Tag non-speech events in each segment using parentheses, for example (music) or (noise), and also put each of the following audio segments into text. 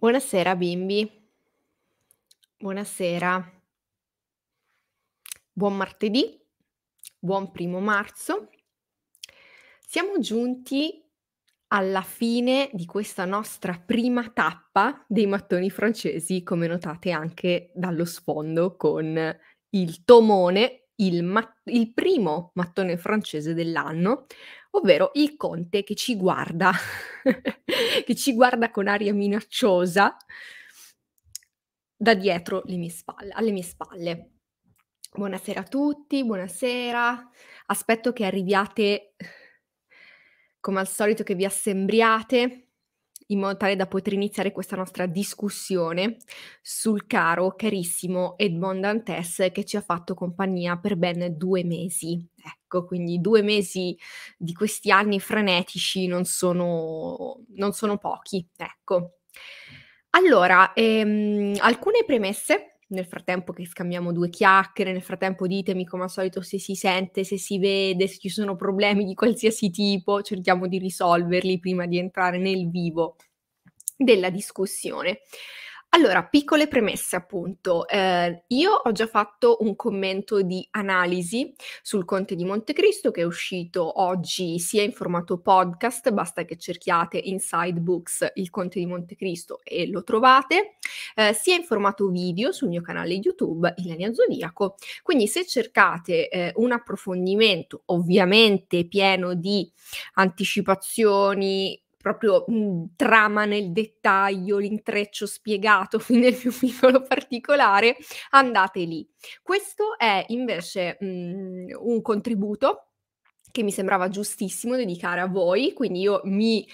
Buonasera bimbi. Buonasera. Buon martedì, buon primo marzo. Siamo giunti alla fine di questa nostra prima tappa dei mattoni francesi, come notate anche dallo sfondo con il tomone, il, mat- il primo mattone francese dell'anno ovvero il conte che ci guarda, (laughs) che ci guarda con aria minacciosa da dietro le mie spalle, alle mie spalle. Buonasera a tutti, buonasera, aspetto che arriviate come al solito che vi assembriate in modo tale da poter iniziare questa nostra discussione sul caro, carissimo Edmond Dantes che ci ha fatto compagnia per ben due mesi. Ecco, quindi due mesi di questi anni frenetici non sono, non sono pochi, ecco. Allora, ehm, alcune premesse nel frattempo che scambiamo due chiacchiere, nel frattempo ditemi come al solito se si sente, se si vede, se ci sono problemi di qualsiasi tipo, cerchiamo di risolverli prima di entrare nel vivo della discussione. Allora, piccole premesse appunto. Eh, io ho già fatto un commento di analisi sul Conte di Montecristo che è uscito oggi sia in formato podcast, basta che cerchiate Inside Books il Conte di Montecristo e lo trovate, eh, sia in formato video sul mio canale YouTube Ilenia Zodiaco. Quindi se cercate eh, un approfondimento ovviamente pieno di anticipazioni, proprio mh, mhmm, trama nel dettaglio, l'intreccio spiegato fin (laughs) nel più piccolo particolare, andate lì. Questo è invece mh, mhmm, un contributo che mi sembrava giustissimo dedicare a voi, quindi io mi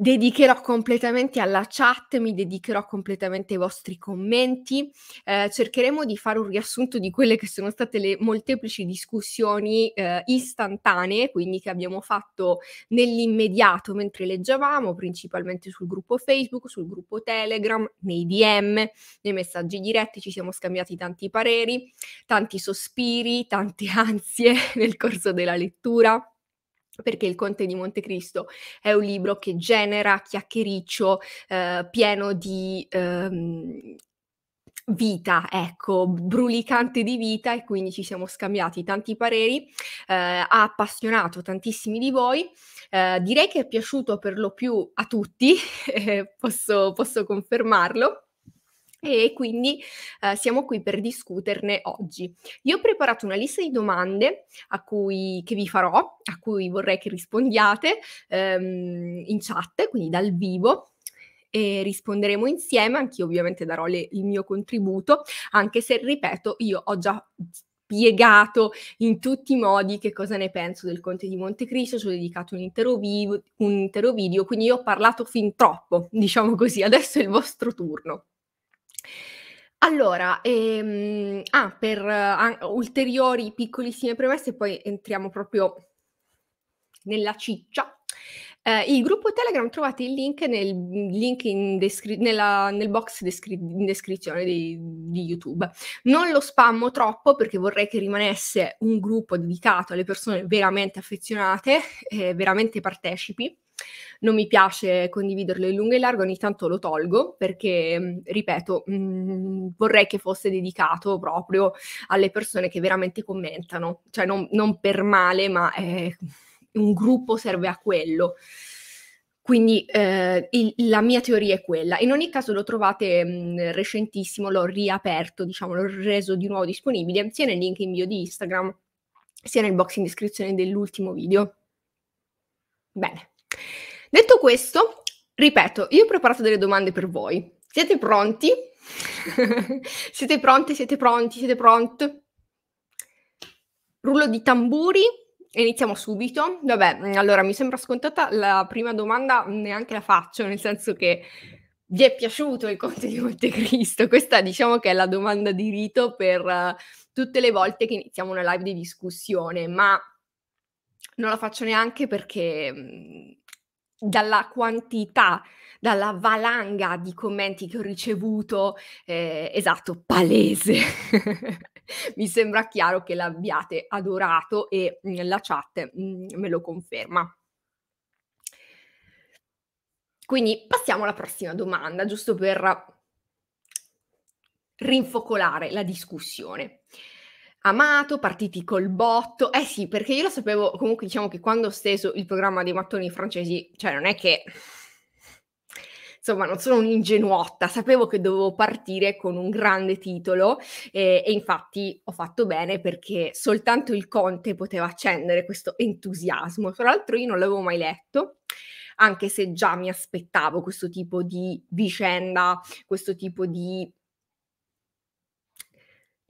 dedicherò completamente alla chat, mi dedicherò completamente ai vostri commenti, eh, cercheremo di fare un riassunto di quelle che sono state le molteplici discussioni eh, istantanee, quindi che abbiamo fatto nell'immediato mentre leggevamo, principalmente sul gruppo Facebook, sul gruppo Telegram, nei DM, nei messaggi diretti, ci siamo scambiati tanti pareri, tanti sospiri, tante (laughs) ansie nel corso della lettura perché Il Conte di Montecristo è un libro che genera chiacchiericcio eh, pieno di ehm, vita, ecco, brulicante di vita e quindi ci siamo scambiati tanti pareri, eh, ha appassionato tantissimi di voi, eh, direi che è piaciuto per lo più a tutti, (laughs) posso, posso confermarlo e quindi eh, siamo qui per discuterne oggi. Io ho preparato una lista di domande cui, che vi farò, a cui vorrei che rispondiate ehm, in chat, quindi dal vivo, e risponderemo insieme, anch'io ovviamente darò le, il mio contributo, anche se, ripeto, io ho già spiegato in tutti i modi che cosa ne penso del Conte di Montecristo, ci ho dedicato un intero, video, un intero video, quindi io ho parlato fin troppo, diciamo così, adesso è il vostro turno. Allora, ehm, ah, per an ulteriori piccolissime premesse, poi entriamo proprio nella ciccia. Eh, il gruppo Telegram trovate il link nel, mhmm, link nella, nel box descri in descrizione di, di, YouTube. Non lo spammo troppo perché vorrei che rimanesse un gruppo dedicato alle persone veramente affezionate, eh, veramente partecipi non mi piace condividerlo in lungo e in largo, ogni tanto lo tolgo perché, mm, ripeto, mh, mm, vorrei che fosse dedicato proprio alle persone che veramente commentano, cioè non, non per male, ma eh, un gruppo serve a quello. Quindi eh, il, la mia teoria è quella. In ogni caso lo trovate mh, mm, recentissimo, l'ho riaperto, diciamo, l'ho reso di nuovo disponibile sia nel link in bio di Instagram sia nel box in descrizione dell'ultimo video. Bene. Detto questo, ripeto, io ho preparato delle domande per voi. Siete pronti? (laughs) siete pronti? Siete pronti? Siete pronti? Rullo di tamburi. Iniziamo subito. Vabbè, allora mi sembra scontata la prima domanda, neanche la faccio, nel senso che vi è piaciuto il Conte di Montecristo? Questa diciamo che è la domanda di rito per uh, tutte le volte che iniziamo una live di discussione, ma non la faccio neanche perché mm, dalla quantità, dalla valanga di commenti che ho ricevuto, eh, esatto, palese. (laughs) Mi sembra chiaro che l'abbiate adorato e mm, la chat mm, me lo conferma. Quindi passiamo alla prossima domanda, giusto per rinfocolare la discussione amato, partiti col botto. Eh sì, perché io lo sapevo, comunque diciamo che quando ho steso il programma dei mattoni francesi, cioè non è che... Insomma, non sono un'ingenuotta, sapevo che dovevo partire con un grande titolo eh, e infatti ho fatto bene perché soltanto il Conte poteva accendere questo entusiasmo. Tra l'altro io non l'avevo mai letto, anche se già mi aspettavo questo tipo di vicenda, questo tipo di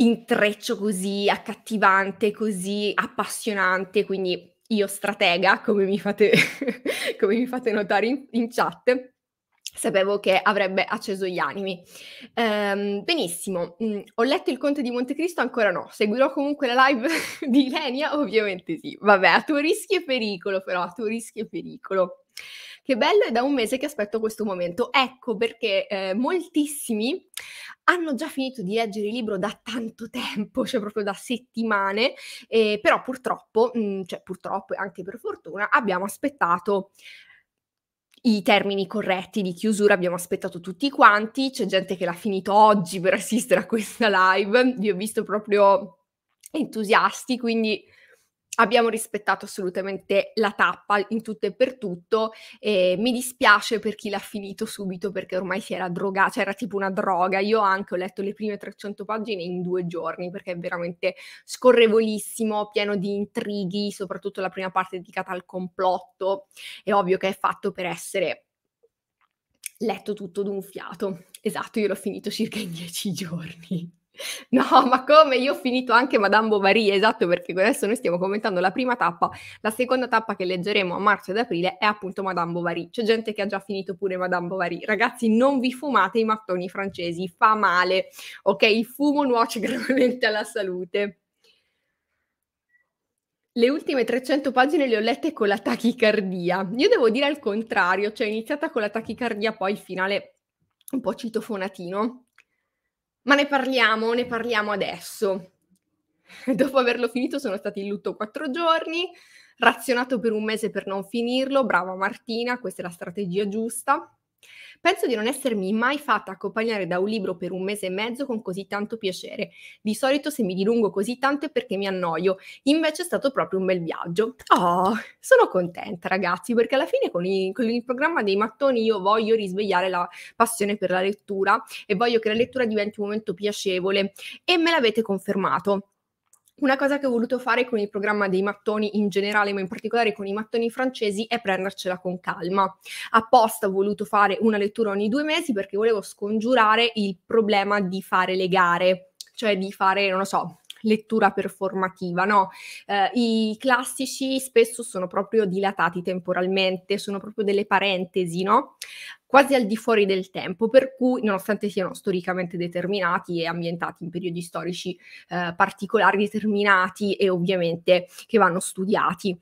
intreccio così accattivante, così appassionante, quindi io stratega, come mi fate, (laughs) come mi fate notare in, in, chat, sapevo che avrebbe acceso gli animi. Ehm, benissimo, mh, mm, ho letto il Conte di Montecristo, ancora no, seguirò comunque la live (laughs) di Ilenia? Ovviamente sì, vabbè, a tuo rischio e pericolo però, a tuo rischio e pericolo. Che bello, è da un mese che aspetto questo momento. Ecco perché eh, moltissimi hanno già finito di leggere il libro da tanto tempo, cioè proprio da settimane, eh, però purtroppo, mh, mm, cioè purtroppo e anche per fortuna, abbiamo aspettato i termini corretti di chiusura, abbiamo aspettato tutti quanti, c'è gente che l'ha finito oggi per assistere a questa live, vi ho visto proprio entusiasti, quindi abbiamo rispettato assolutamente la tappa in tutto e per tutto. E mi dispiace per chi l'ha finito subito perché ormai si era drogato, cioè era tipo una droga. Io anche ho letto le prime 300 pagine in due giorni perché è veramente scorrevolissimo, pieno di intrighi, soprattutto la prima parte dedicata al complotto. È ovvio che è fatto per essere letto tutto d'un fiato. Esatto, io l'ho finito circa in dieci giorni. (laughs) No, ma come? Io ho finito anche Madame Bovary, esatto, perché adesso noi stiamo commentando la prima tappa, la seconda tappa che leggeremo a marzo ed aprile è appunto Madame Bovary. C'è gente che ha già finito pure Madame Bovary. Ragazzi, non vi fumate i mattoni francesi, fa male, ok? Il fumo nuoce (laughs) gravemente alla salute. Le ultime 300 pagine le ho lette con la tachicardia. Io devo dire al contrario, cioè iniziata con la tachicardia, poi il finale un po' citofonatino ma ne parliamo, ne parliamo adesso. (laughs) Dopo averlo finito sono stati in lutto quattro giorni, razionato per un mese per non finirlo, brava Martina, questa è la strategia giusta. Penso di non essermi mai fatta accompagnare da un libro per un mese e mezzo con così tanto piacere. Di solito se mi dilungo così tanto è perché mi annoio, invece è stato proprio un bel viaggio. Oh, sono contenta ragazzi perché alla fine con, i, con il programma dei mattoni io voglio risvegliare la passione per la lettura e voglio che la lettura diventi un momento piacevole e me l'avete confermato. Una cosa che ho voluto fare con il programma dei mattoni in generale, ma in particolare con i mattoni francesi, è prendercela con calma. Apposta ho voluto fare una lettura ogni due mesi perché volevo scongiurare il problema di fare le gare, cioè di fare, non lo so, lettura performativa, no? Eh, I classici spesso sono proprio dilatati temporalmente, sono proprio delle parentesi, no? quasi al di fuori del tempo, per cui nonostante siano storicamente determinati e ambientati in periodi storici eh, particolari determinati e ovviamente che vanno studiati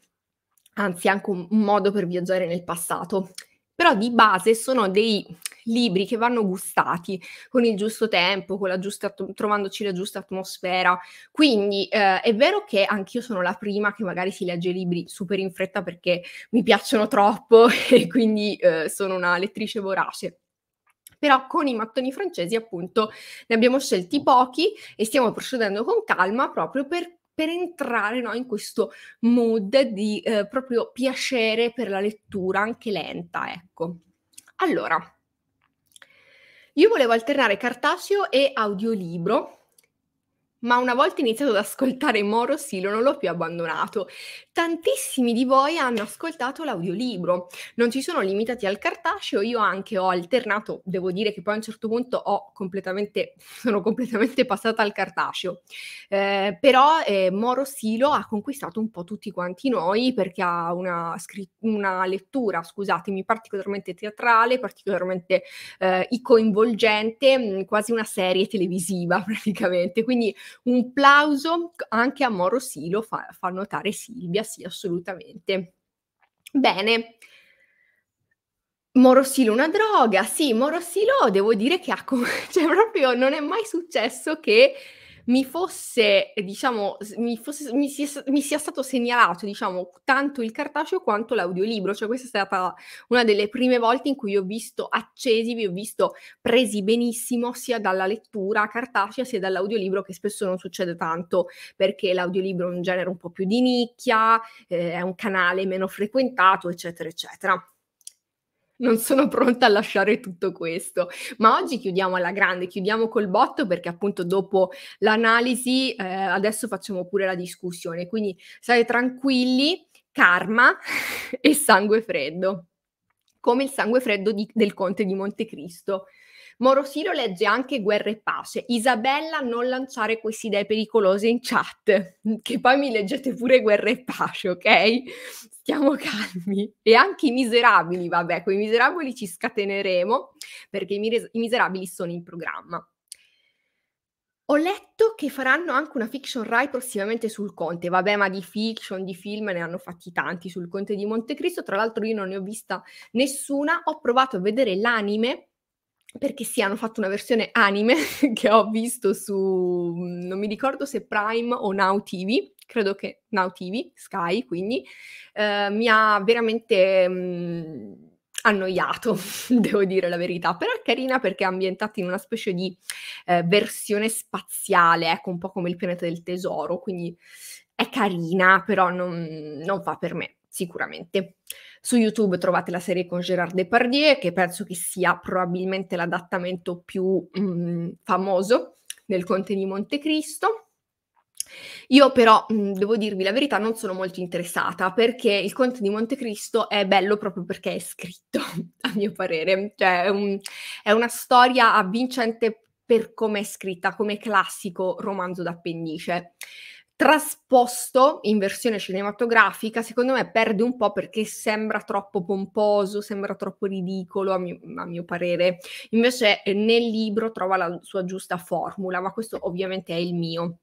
anzi anche un modo per viaggiare nel passato però di base sono dei libri che vanno gustati con il giusto tempo, la giusta, trovandoci la giusta atmosfera. Quindi eh, è vero che anch'io sono la prima che magari si legge i libri super in fretta perché mi piacciono troppo (laughs) e quindi eh, sono una lettrice vorace però con i mattoni francesi appunto ne abbiamo scelti pochi e stiamo procedendo con calma proprio per per entrare no, in questo mood di eh, proprio piacere per la lettura, anche lenta, ecco. Allora, io volevo alternare cartaceo e audiolibro ma una volta iniziato ad ascoltare Moro Silo non l'ho più abbandonato. Tantissimi di voi hanno ascoltato l'audiolibro, non ci sono limitati al cartaceo, io anche ho alternato, devo dire che poi a un certo punto completamente, (laughs) sono completamente passata al cartaceo, eh, però eh, Moro Silo ha conquistato un po' tutti quanti noi perché ha una, scritt- una lettura, scusatemi, particolarmente teatrale, particolarmente eh, coinvolgente, mm, quasi una serie televisiva (laughs) praticamente, quindi un plauso anche a Moro Silo fa, fa notare Silvia, sì, assolutamente. Bene, Morosilo una droga, sì, Morosilo devo dire che ha, (laughs) cioè proprio non è mai successo che mi fosse, diciamo, mi, fosse, mi, sia, mi, sia, stato segnalato, diciamo, tanto il cartaceo quanto l'audiolibro. Cioè, questa è stata una delle prime volte in cui ho visto accesi, vi ho visto presi benissimo sia dalla lettura cartacea sia dall'audiolibro, che spesso non succede tanto, perché l'audiolibro è un genere un po' più di nicchia, eh, è un canale meno frequentato, eccetera, eccetera non sono pronta a lasciare tutto questo. Ma oggi chiudiamo alla grande, chiudiamo col botto perché appunto dopo l'analisi eh, adesso facciamo pure la discussione. Quindi state tranquilli, karma (laughs) e sangue freddo, come il sangue freddo di, del conte di Montecristo. Morosiro legge anche Guerra e Pace. Isabella, non lanciare queste idee pericolose in chat, (laughs) che poi mi leggete pure Guerra e Pace, ok? Stiamo calmi. E anche i miserabili, vabbè, con i miserabili ci scateneremo, perché i, mis- i miserabili sono in programma. Ho letto che faranno anche una fiction Rai prossimamente sul Conte. Vabbè, ma di fiction, di film ne hanno fatti tanti sul Conte di Montecristo. Tra l'altro, io non ne ho vista nessuna. Ho provato a vedere l'anime perché sì, hanno fatto una versione anime (laughs) che ho visto su, mm, non mi ricordo se Prime o Now TV, credo che Now TV, Sky, quindi eh, mi ha veramente mh, mm, annoiato, (laughs) devo dire la verità, però è carina perché è ambientata in una specie di eh, versione spaziale, ecco, un po' come il pianeta del tesoro, quindi è carina, però non, non fa per me, sicuramente. Su YouTube trovate la serie con Gérard Depardieu, che penso che sia probabilmente l'adattamento più mh, mm, famoso del Conte di Montecristo. Io però mh, mm, devo dirvi la verità, non sono molto interessata perché il Conte di Montecristo è bello proprio perché è scritto, (laughs) a mio parere. Cioè, è, è una storia avvincente per come è scritta, come classico romanzo d'appendice trasposto in versione cinematografica, secondo me perde un po' perché sembra troppo pomposo, sembra troppo ridicolo a mio, a mio parere. Invece eh, nel libro trova la sua giusta formula, ma questo ovviamente è il mio.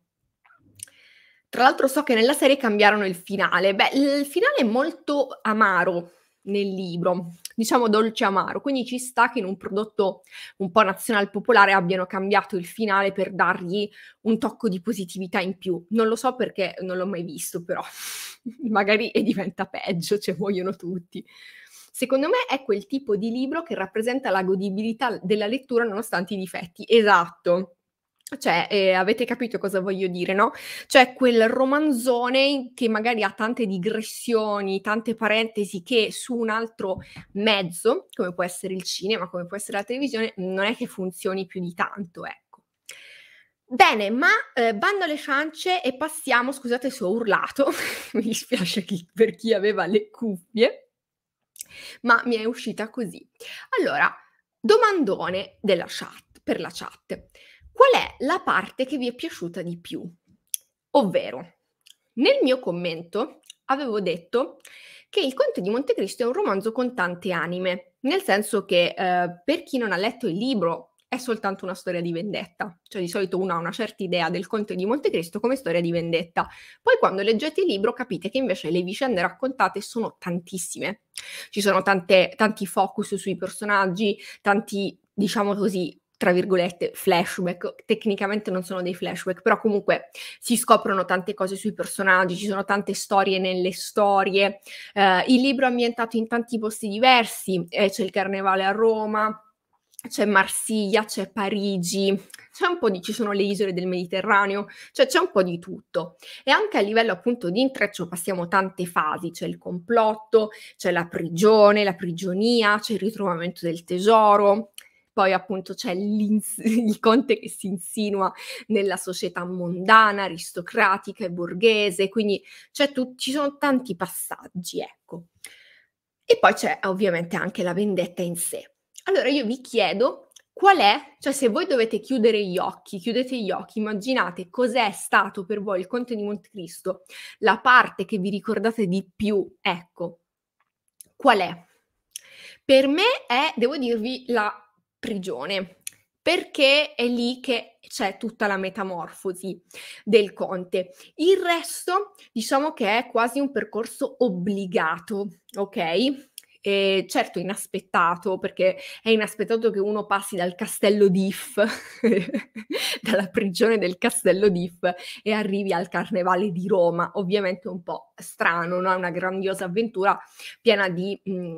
Tra l'altro so che nella serie cambiarono il finale. Beh, il finale è molto amaro, nel libro, diciamo dolce amaro, quindi ci sta che in un prodotto un po' nazionale popolare abbiano cambiato il finale per dargli un tocco di positività in più. Non lo so perché non l'ho mai visto, però (laughs) magari e diventa peggio, cioè muoiono tutti. Secondo me è quel tipo di libro che rappresenta la godibilità della lettura nonostante i difetti. Esatto. Cioè, eh, avete capito cosa voglio dire, no? Cioè, quel romanzone che magari ha tante digressioni, tante parentesi che su un altro mezzo, come può essere il cinema, come può essere la televisione, non è che funzioni più di tanto, ecco. Bene, ma eh, bando alle ciance e passiamo, scusate se ho urlato, (laughs) mi dispiace chi, per chi aveva le cuffie, ma mi è uscita così. Allora, domandone della chat, per la chat. Qual è la parte che vi è piaciuta di più? Ovvero, nel mio commento avevo detto che Il Conte di Montecristo è un romanzo con tante anime, nel senso che eh, per chi non ha letto il libro è soltanto una storia di vendetta, cioè di solito uno ha una certa idea del Conte di Montecristo come storia di vendetta, poi quando leggete il libro capite che invece le vicende raccontate sono tantissime, ci sono tante, tanti focus sui personaggi, tanti diciamo così, tra virgolette, flashback. Tecnicamente non sono dei flashback, però comunque si scoprono tante cose sui personaggi, ci sono tante storie nelle storie. Eh, il libro è ambientato in tanti posti diversi, eh, c'è il carnevale a Roma, c'è Marsiglia, c'è Parigi, c'è un po' di, ci sono le isole del Mediterraneo, cioè c'è un po' di tutto. E anche a livello appunto di intreccio passiamo tante fasi, c'è il complotto, c'è la prigione, la prigionia, c'è il ritrovamento del tesoro, poi appunto c'è (laughs) il conte che si insinua nella società mondana, aristocratica e borghese, quindi tu- ci sono tanti passaggi, ecco. E poi c'è ovviamente anche la vendetta in sé. Allora io vi chiedo qual è, cioè se voi dovete chiudere gli occhi, chiudete gli occhi, immaginate cos'è stato per voi il Conte di Montecristo, la parte che vi ricordate di più, ecco, qual è? Per me è, devo dirvi, la prigione, perché è lì che c'è tutta la metamorfosi del conte. Il resto diciamo che è quasi un percorso obbligato, ok? E certo inaspettato, perché è inaspettato che uno passi dal castello d'If, (laughs) dalla prigione del castello d'If e arrivi al carnevale di Roma, ovviamente un po' strano, no? una grandiosa avventura piena di mh, mm, eh,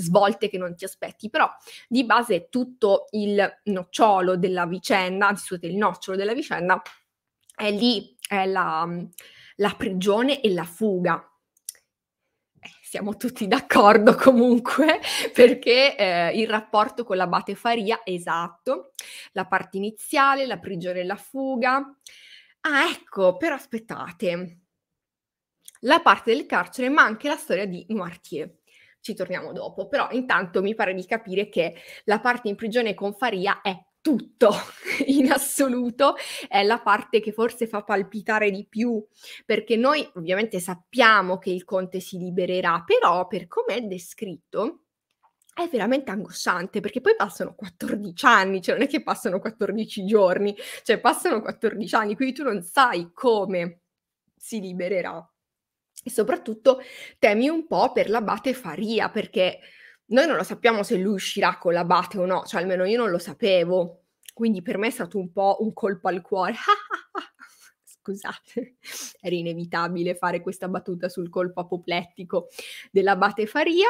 svolte che non ti aspetti, però di base tutto il nocciolo della vicenda, anzi scusate, il nocciolo della vicenda è lì, è la, mm, la prigione e la fuga siamo tutti d'accordo (laughs) comunque, perché eh, il rapporto con l'abate Faria, esatto, la parte iniziale, la prigione e la fuga. Ah, ecco, però aspettate, la parte del carcere, ma anche la storia di Noirtier. Ci torniamo dopo, però intanto mi pare di capire che la parte in prigione con Faria è tutto (laughs) in assoluto è la parte che forse fa palpitare di più perché noi ovviamente sappiamo che il conte si libererà però per come è descritto è veramente angosciante perché poi passano 14 anni, cioè non è che passano 14 giorni, cioè passano 14 anni, quindi tu non sai come si libererà. E soprattutto temi un po' per l'abate Faria perché noi non lo sappiamo se lui uscirà con l'abate o no, cioè almeno io non lo sapevo. Quindi per me è stato un po' un colpo al cuore. (laughs) Scusate, era inevitabile fare questa battuta sul colpo apoplettico dell'abate Faria.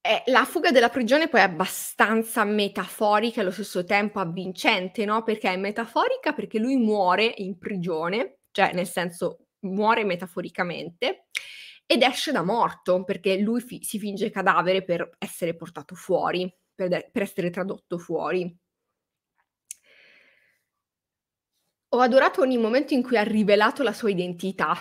Eh, la fuga dalla prigione poi è abbastanza metaforica e allo stesso tempo avvincente, no? Perché è metaforica perché lui muore in prigione, cioè nel senso muore metaforicamente, ed esce da morto perché lui fi- si finge cadavere per essere portato fuori, per, de- per essere tradotto fuori. Ho adorato ogni momento in cui ha rivelato la sua identità.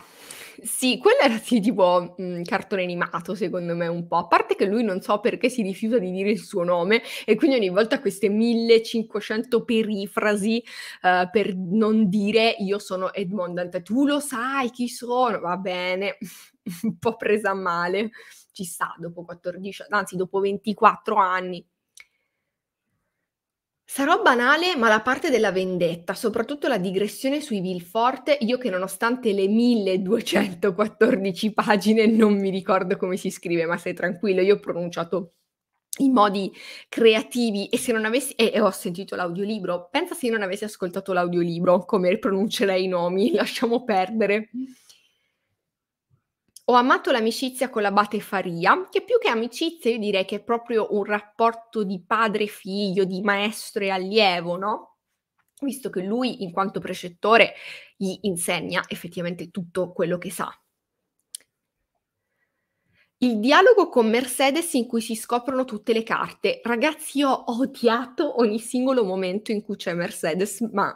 Sì, quello era sì, tipo mh, mm, cartone animato, secondo me, un po'. A parte che lui non so perché si rifiuta di dire il suo nome, e quindi ogni volta queste 1500 perifrasi uh, per non dire io sono Edmond Dante. Tu lo sai chi sono, va bene. (laughs) un po' presa a male, ci sta dopo 14, anzi dopo 24 anni. Sarò banale, ma la parte della vendetta, soprattutto la digressione sui Vilforte, io che nonostante le 1214 pagine non mi ricordo come si scrive, ma sei tranquillo, io ho pronunciato in modi creativi e se non avessi e, eh, ho sentito l'audiolibro, pensa se io non avessi ascoltato l'audiolibro, come pronuncerei i nomi, (laughs) lasciamo perdere. Ho amato l'amicizia con l'abate Faria, che più che amicizia io direi che è proprio un rapporto di padre-figlio, di maestro e allievo, no? Visto che lui, in quanto precettore, gli insegna effettivamente tutto quello che sa. Il dialogo con Mercedes in cui si scoprono tutte le carte. Ragazzi, io ho odiato ogni singolo momento in cui c'è Mercedes, ma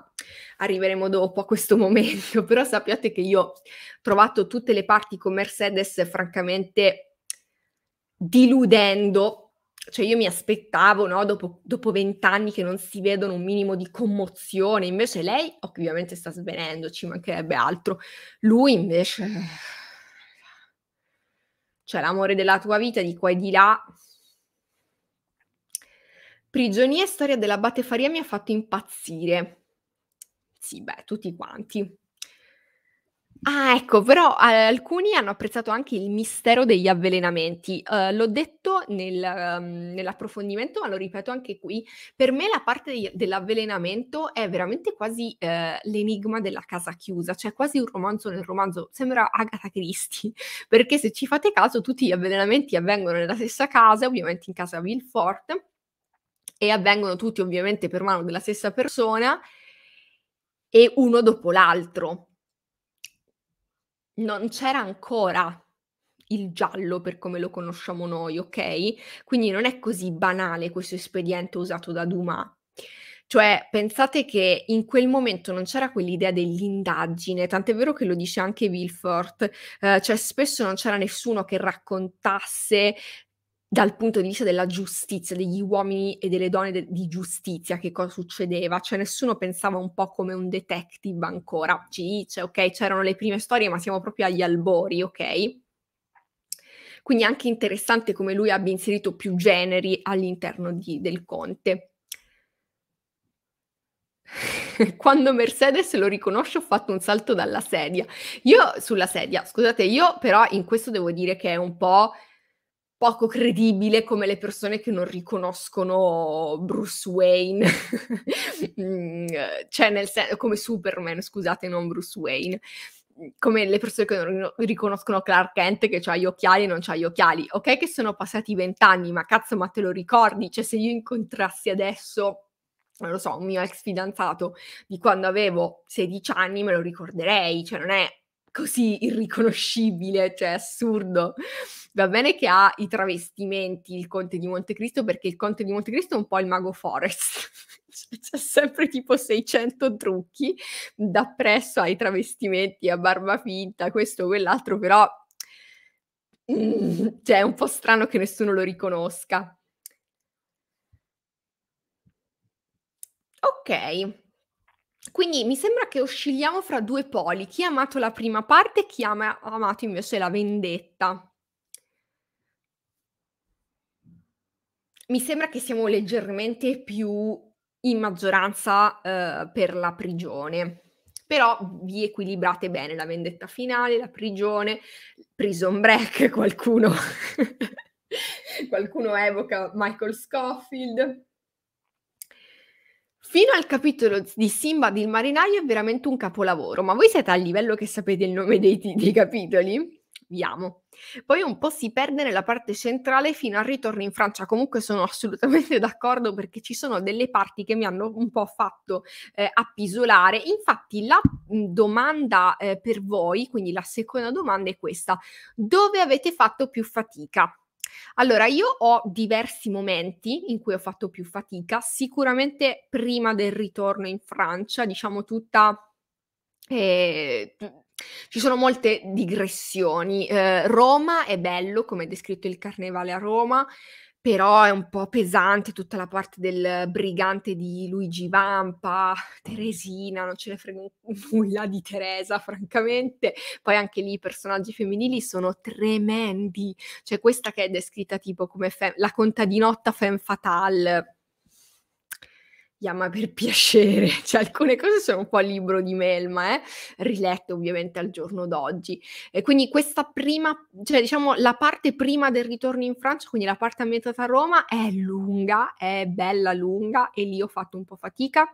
arriveremo dopo a questo (laughs) momento. Però sappiate che io ho trovato tutte le parti con Mercedes francamente diludendo. Cioè io mi aspettavo, no, dopo vent'anni che non si vedono un minimo di commozione. Invece lei ovviamente sta svenendo, ci mancherebbe altro. Lui invece cioè l'amore della tua vita di qua e di là. Prigionia e storia dell'abate Faria mi ha fatto impazzire. Sì, beh, tutti quanti. Ah, ecco, però alcuni hanno apprezzato anche il mistero degli avvelenamenti. Eh, l'ho detto nel, um, nell'approfondimento, ma lo ripeto anche qui. Per me la parte di- dell'avvelenamento è veramente quasi eh, l'enigma della casa chiusa, cioè quasi un romanzo nel romanzo. Sembra Agatha Christie, (laughs) perché se ci fate caso tutti gli avvelenamenti avvengono nella stessa casa, ovviamente in casa Vilfort, e avvengono tutti ovviamente per mano della stessa persona e uno dopo l'altro non c'era ancora il giallo per come lo conosciamo noi, ok? Quindi non è così banale questo espediente usato da Dumas. Cioè, pensate che in quel momento non c'era quell'idea dell'indagine, tant'è vero che lo dice anche Wilford, eh, cioè spesso non c'era nessuno che raccontasse dal punto di vista della giustizia, degli uomini e delle donne de- di giustizia, che cosa succedeva, cioè nessuno pensava un po' come un detective ancora, Ci cioè, dice, ok, c'erano le prime storie, ma siamo proprio agli albori, ok? Quindi è anche interessante come lui abbia inserito più generi all'interno di, del Conte. (laughs) Quando Mercedes lo riconosce ho fatto un salto dalla sedia. Io sulla sedia, scusate, io però in questo devo dire che è un po' poco credibile come le persone che non riconoscono Bruce Wayne, mm, cioè nel sen- come Superman, scusate, non Bruce Wayne, mm, come le persone che non riconoscono Clark Kent che ha gli occhiali e non ha gli occhiali. Ok che sono passati vent'anni, ma cazzo, ma te lo ricordi? Cioè se io incontrassi adesso non lo so, un mio ex fidanzato di quando avevo 16 anni me lo ricorderei, cioè non è così irriconoscibile, cioè assurdo. Va bene che ha i travestimenti il Conte di Montecristo perché il Conte di Montecristo è un po' il mago Forest. (laughs) C'è sempre tipo 600 trucchi dappresso ai travestimenti, a barba finta, questo, o quell'altro, però mm, cioè, è un po' strano che nessuno lo riconosca. Ok, quindi mi sembra che oscilliamo fra due poli, chi ha amato la prima parte e chi ha amato invece la vendetta. Mi sembra che siamo leggermente più in maggioranza eh, per la prigione, però vi equilibrate bene la vendetta finale, la prigione, prison break, qualcuno, (laughs) qualcuno evoca Michael Scofield. Fino al capitolo di Simba il marinaio è veramente un capolavoro, ma voi siete al livello che sapete il nome dei, dei capitoli? Vi amo. Poi un po' si perde nella parte centrale fino al ritorno in Francia. Comunque sono assolutamente (laughs) d'accordo perché ci sono delle parti che mi hanno un po' fatto eh, appisolare. Infatti la domanda eh, per voi, quindi la seconda domanda è questa. Dove avete fatto più fatica? Allora, io ho diversi momenti in cui ho fatto più fatica, sicuramente prima del ritorno in Francia, diciamo tutta... Eh, ci sono molte digressioni. Eh, Roma è bello, come è descritto il carnevale a Roma, però è un po' pesante tutta la parte del brigante di Luigi Vampa, Teresina, non ce ne frega (laughs) nulla di Teresa, francamente. Poi anche lì i personaggi femminili sono tremendi. Cioè questa che è descritta tipo come fem- la contadinotta femme fatale, Yeah, per piacere, (laughs) cioè alcune cose sono un po' libro di melma, eh? rilette ovviamente al giorno d'oggi. E quindi questa prima, cioè diciamo la parte prima del ritorno in Francia, quindi la parte ambientata a Roma, è lunga, è bella lunga e lì ho fatto un po' fatica.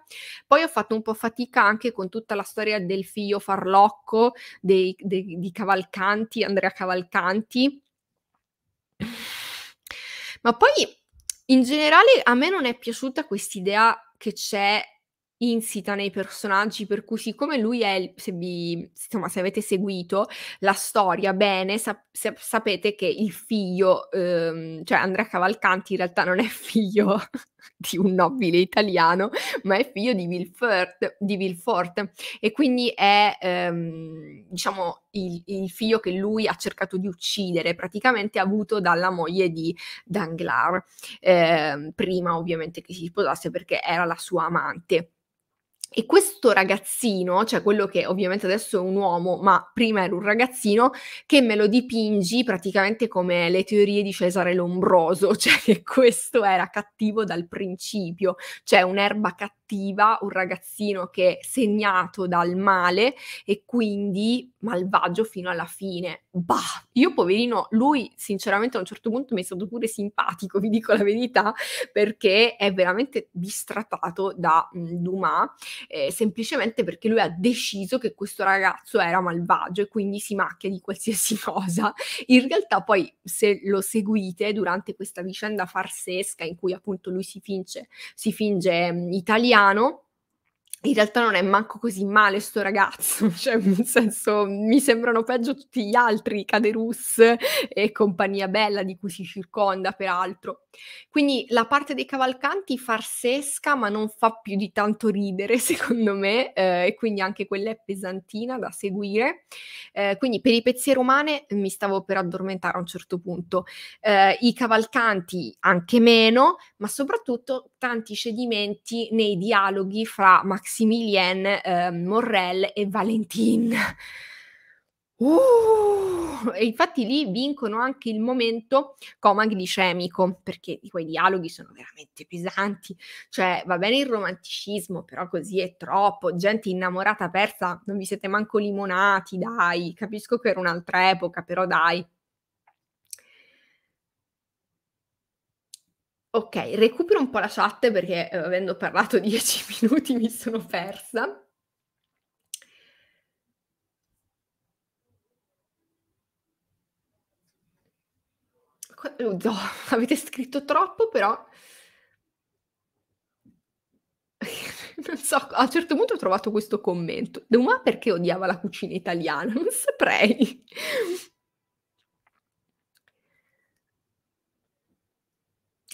Poi ho fatto un po' fatica anche con tutta la storia del figlio farlocco dei, dei, di Cavalcanti, Andrea Cavalcanti. Ma poi in generale a me non è piaciuta questa idea che c'è insita nei personaggi, per cui siccome lui è, il, se, vi, insomma, se avete seguito la storia bene, sap- sapete che il figlio, ehm, cioè Andrea Cavalcanti in realtà non è figlio (laughs) di un nobile italiano, ma è figlio di Wilford, di Wilford e quindi è ehm, diciamo il, il, figlio che lui ha cercato di uccidere, praticamente avuto dalla moglie di Danglar, eh, prima ovviamente che si sposasse perché era la sua amante. E questo ragazzino, cioè quello che ovviamente adesso è un uomo, ma prima era un ragazzino, che me lo dipingi praticamente come le teorie di Cesare Lombroso, (laughs) cioè che questo era cattivo dal principio, cioè un'erba cattiva cattiva, un ragazzino che è segnato dal male e quindi malvagio fino alla fine. Bah, io poverino, lui sinceramente a un certo punto mi è stato pure simpatico, vi dico la verità, perché è veramente distrattato da mh, mm, Dumas, eh, semplicemente perché lui ha deciso che questo ragazzo era malvagio e quindi si macchia di qualsiasi (laughs) cosa. In realtà poi se lo seguite durante questa vicenda farsesca in cui appunto lui si finge, si finge mh, mm, italiano, piano, in realtà non è manco così male sto ragazzo, (laughs) cioè nel senso mi sembrano peggio tutti gli altri, Caderus e compagnia bella di cui si circonda peraltro. Quindi la parte dei cavalcanti farsesca, ma non fa più di tanto ridere, (laughs) secondo me, eh, e quindi anche quella è pesantina da seguire. Eh, quindi peripezie romane mi stavo per addormentare a un certo punto. Eh, I cavalcanti anche meno, ma soprattutto tanti cedimenti nei dialoghi fra Maximilien, eh, Morrel e Valentin. (laughs) Uh, e infatti lì vincono anche il momento coma perché quei dialoghi sono veramente pesanti, cioè va bene il romanticismo, però così è troppo, gente innamorata persa, non vi siete manco limonati, dai, capisco che era un'altra epoca, però dai. Ok, recupero un po' la chat perché eh, avendo parlato (laughs) dieci minuti mi sono persa. No, eh, (laughs) avete scritto troppo, però... (laughs) non so, a un certo punto ho trovato questo commento. Ma perché odiava la cucina italiana? Non saprei.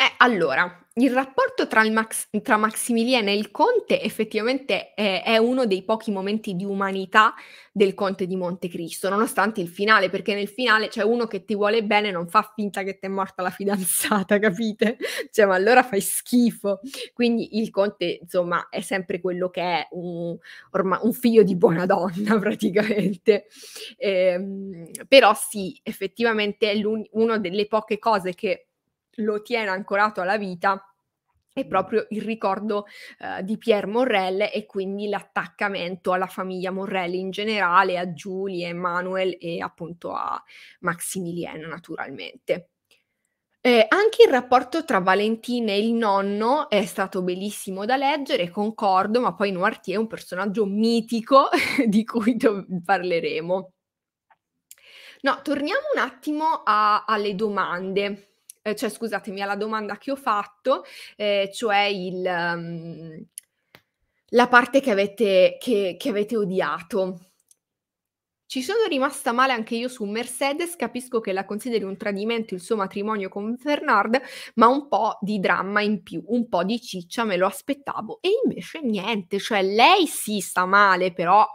Eh, allora, il rapporto tra, il Max, tra, Maximiliano e il conte effettivamente è, è, uno dei pochi momenti di umanità del conte di Montecristo, nonostante il finale, perché nel finale c'è uno che ti vuole bene, non fa finta che ti è morta la fidanzata, (laughs) capite? Cioè, ma allora fai schifo. Quindi il conte, insomma, è sempre quello che è un, ormai, un figlio di buona donna, (laughs) praticamente. Ehm, però sì, effettivamente è una delle poche cose che lo tiene ancorato alla vita è proprio il ricordo eh, di Pierre Morrell e quindi l'attaccamento alla famiglia Morrelli in generale, a Giulia, Emanuel e appunto a Maximilien naturalmente. Eh, anche il rapporto tra Valentina e il nonno è stato bellissimo da leggere, concordo, ma poi Noirtier è un personaggio mitico (laughs) di cui do- parleremo. No, torniamo un attimo a- alle domande. Eh, cioè scusatemi, alla domanda che ho fatto, eh, cioè il, um, la parte che avete, che, che avete odiato. Ci sono rimasta male anche io su Mercedes, capisco che la consideri un tradimento il suo matrimonio con Fernand, ma un po' di dramma in più, un po' di ciccia me lo aspettavo e invece niente, cioè lei si sì, sta male, però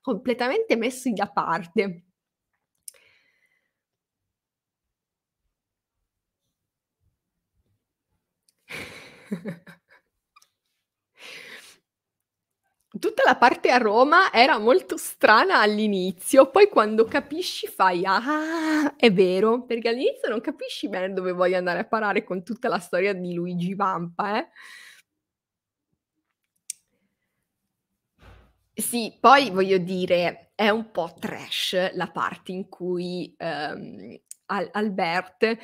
completamente messi da parte. Tutta la parte a Roma era molto strana all'inizio, poi quando capisci fai ah, è vero, perché all'inizio non capisci bene dove voglio andare a parare con tutta la storia di Luigi Vampa, eh. Sì, poi voglio dire, è un po' trash la parte in cui ehm, Albert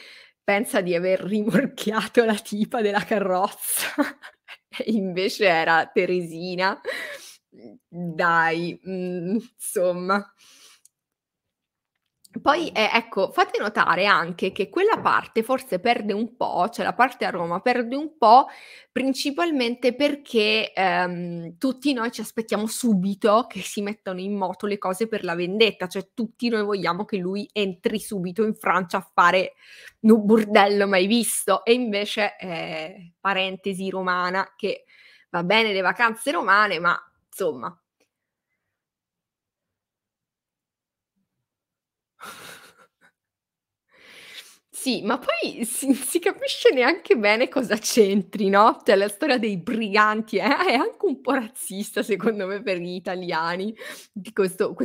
pensa di aver rimorchiato la tipa della carrozza, (laughs) e invece era Teresina. Dai, mh, mm, insomma. Poi eh, ecco, fate notare anche che quella parte forse perde un po', cioè la parte a Roma perde un po' principalmente perché ehm, tutti noi ci aspettiamo subito che si mettano in moto le cose per la vendetta, cioè tutti noi vogliamo che lui entri subito in Francia a fare un bordello mai visto e invece eh, parentesi romana che va bene le vacanze romane, ma insomma Sì, ma poi si si capisce neanche bene cosa c'entri, no, cioè la storia dei briganti è eh, è anche un po' razzista secondo me per gli italiani, di questo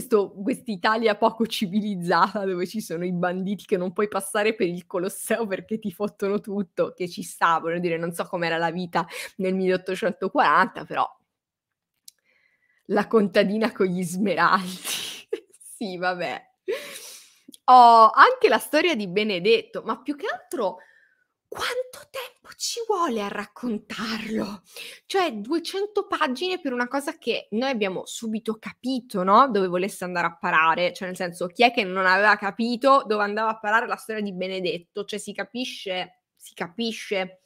Italia poco civilizzata dove ci sono i banditi che non puoi passare per il Colosseo perché ti fottono tutto, che ci sta, voglio dire, non so com'era la vita nel 1840 però la contadina con gli smeraldi. (laughs) Sì, vabbè. Oh, anche la storia di Benedetto, ma più che altro quanto tempo ci vuole a raccontarlo? Cioè 200 pagine per una cosa che noi abbiamo subito capito, no? Dove volesse andare a parare, cioè nel senso chi è che non aveva capito dove andava a parare la storia di Benedetto, cioè si capisce, si capisce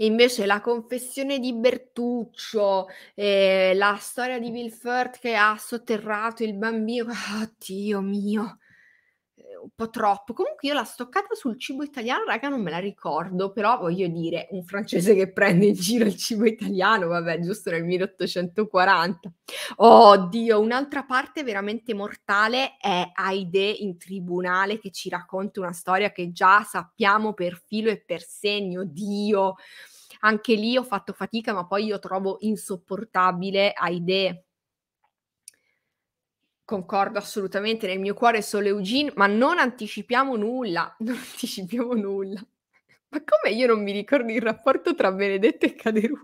e invece la confessione di Bertuccio, eh, la storia di Wilford che ha sotterrato il bambino, (laughs) oh, Dio mio, un po' troppo. Comunque io la stoccata sul cibo italiano, raga, non me la ricordo, però voglio dire, un francese che prende in giro il cibo italiano, vabbè, giusto nel 1840. Oddio, un'altra parte veramente mortale è Aide in tribunale che ci racconta una storia che già sappiamo per filo e per segno, Dio. Anche lì ho fatto fatica, ma poi io trovo insopportabile Aide Concordo assolutamente, nel mio cuore è solo Eugene, ma non anticipiamo nulla, (laughs) non anticipiamo nulla. Ma come io non mi ricordo il rapporto tra Benedetto e Caderus?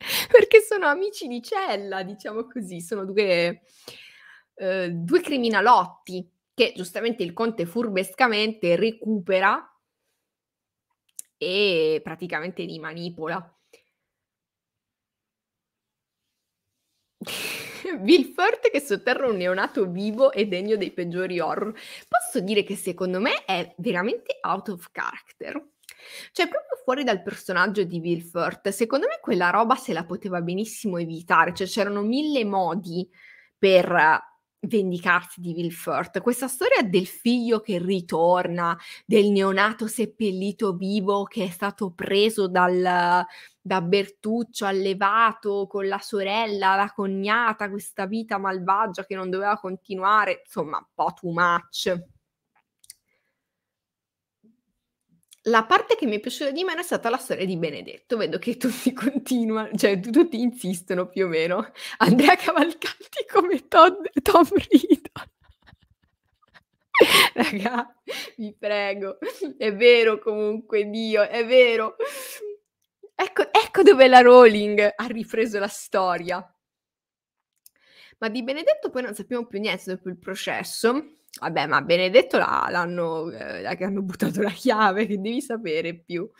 (laughs) Perché sono amici di cella, diciamo così, sono due, eh, due criminalotti che giustamente il conte furbescamente recupera e praticamente li manipola. (laughs) Vilfort che sotterra un neonato vivo e degno dei peggiori horror. Posso dire che secondo me è veramente out of character. Cioè, proprio fuori dal personaggio di Vilfort, secondo me quella roba se la poteva benissimo evitare, cioè c'erano mille modi per vendicarsi di Wilford. Questa storia del figlio che ritorna, del neonato seppellito vivo che è stato preso dal, da Bertuccio, allevato con la sorella, la cognata, questa vita malvagia che non doveva continuare, insomma, un po' too much. La parte che mi è piaciuta di meno è stata la storia di Benedetto. Vedo che tutti (laughs) continuano, cioè tutti insistono più o meno. Andrea Cavalcanti come Todd, Tom Riddle. (laughs) Raga, vi prego, è vero comunque Dio, è vero. Ecco, ecco dove la Rowling ha ripreso la storia. Ma di Benedetto poi non sappiamo più niente dopo il processo Vabbè, ma Benedetto l'ha, l'hanno, eh, che hanno buttato la chiave, che devi sapere più.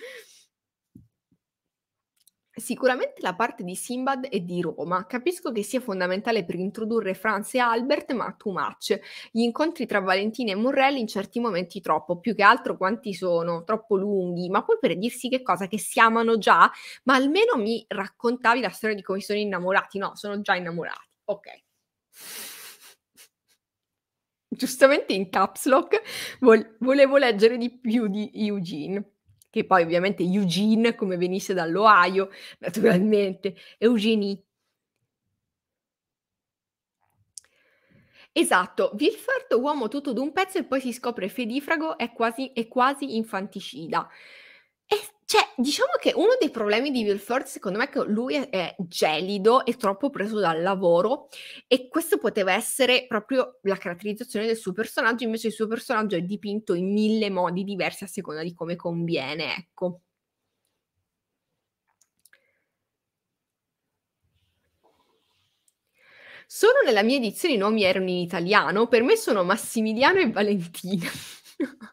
Sicuramente la parte di Simbad e di Roma. Capisco che sia fondamentale per introdurre Franz e Albert, ma too much. Gli incontri tra Valentina e Morrelli in certi momenti troppo, più che altro quanti sono, troppo lunghi, ma poi per dirsi che cosa, che si amano già, ma almeno mi raccontavi la storia di come sono innamorati. No, sono già innamorati. Ok giustamente in caps lock, vol- volevo leggere di più di Eugene che poi ovviamente Eugene, come venisse dall'Ohio, naturalmente, Eugenie. Esatto, Wilford, uomo tutto d'un pezzo e poi si scopre fedifrago, è quasi, è quasi infanticida. E cioè, diciamo che uno dei problemi di Wilford, secondo me, è che lui è, gelido e troppo preso dal lavoro e questo poteva essere proprio la caratterizzazione del suo personaggio, invece il suo personaggio è dipinto in mille modi diversi a seconda di come conviene, ecco. Solo nella mia edizione i nomi erano in italiano, per me sono Massimiliano e Valentina. (laughs)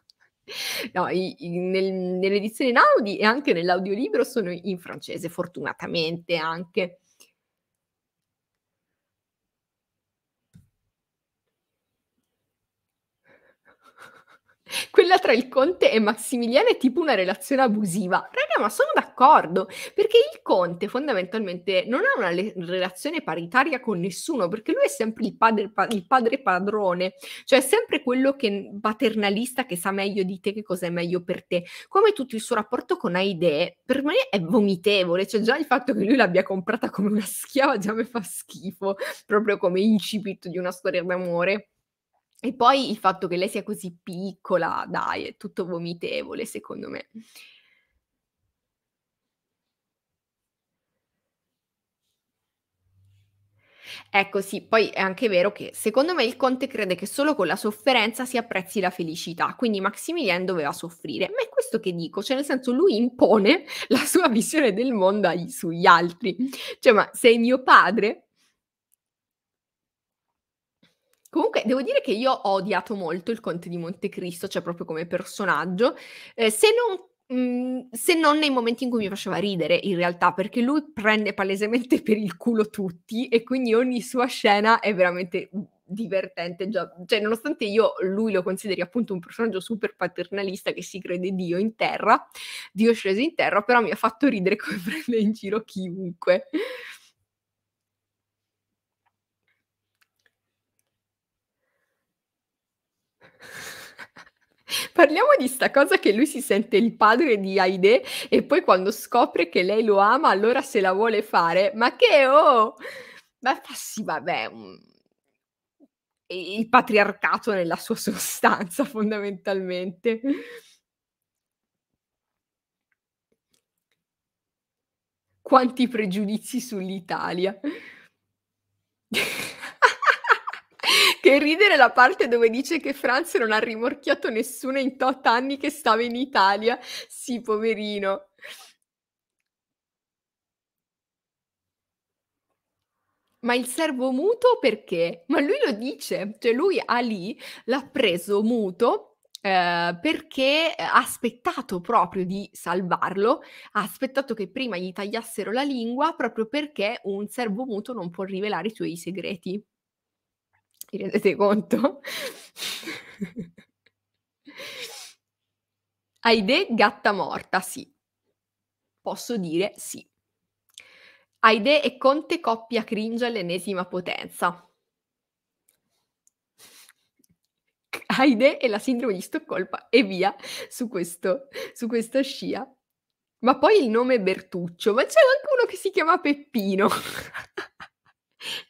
No, i, i, nel, nell'edizione in Audi e anche nell'audiolibro sono in francese, fortunatamente anche. Quella tra il conte e Massimiliano è tipo una relazione abusiva. Raga, ma sono d'accordo, perché il conte fondamentalmente non ha una le- relazione paritaria con nessuno, perché lui è sempre il padre, pa- il padre padrone, cioè è sempre quello che, paternalista che sa meglio di te che cosa è meglio per te. Come tutto il suo rapporto con Aidee, per me è vomitevole, cioè già il fatto che lui l'abbia comprata come una schiava già mi fa schifo, proprio come incipit di una storia d'amore. E poi il fatto che lei sia così piccola, dai, è tutto vomitevole, secondo me. Ecco, sì, poi è anche vero che secondo me il conte crede che solo con la sofferenza si apprezzi la felicità, quindi Maximilian doveva soffrire. Ma è questo che dico, cioè nel senso lui impone (laughs) la sua visione del mondo agli, sugli altri. Cioè, ma sei mio padre, Comunque, devo dire che io ho odiato molto il Conte di Montecristo, cioè proprio come personaggio, eh, se non Mm, se non nei momenti in cui mi faceva ridere in realtà, perché lui prende palesemente per il culo tutti e quindi ogni sua scena è veramente mm, divertente già, cioè nonostante io lui lo consideri appunto un personaggio super paternalista che si crede Dio in terra, Dio sceso in terra, però mi ha fatto ridere come (laughs) prende in giro chiunque. Parliamo di sta cosa che lui si sente il padre di Aide e poi quando scopre che lei lo ama allora se la vuole fare. Ma che oh! Ma sì, vabbè, il patriarcato nella sua (laughs) sostanza fondamentalmente. Quanti pregiudizi sull'Italia. (laughs) che ridere la parte dove dice che Franz non ha rimorchiato nessuno in tot anni che stava in Italia. Sì, poverino. Ma il servo muto perché? Ma lui lo dice, cioè lui Ali l'ha preso muto eh, perché ha aspettato proprio di salvarlo, ha aspettato che prima gli tagliassero la lingua proprio perché un servo muto non può rivelare i suoi segreti. Vi rendete conto? Aide gatta morta, sì. Posso dire sì. Aide e Conte coppia cringe all'ennesima potenza. Aide e la sindrome di Stoccolma e via su, questo, su questa scia. Ma poi il nome Bertuccio, ma c'è anche uno che si chiama Peppino.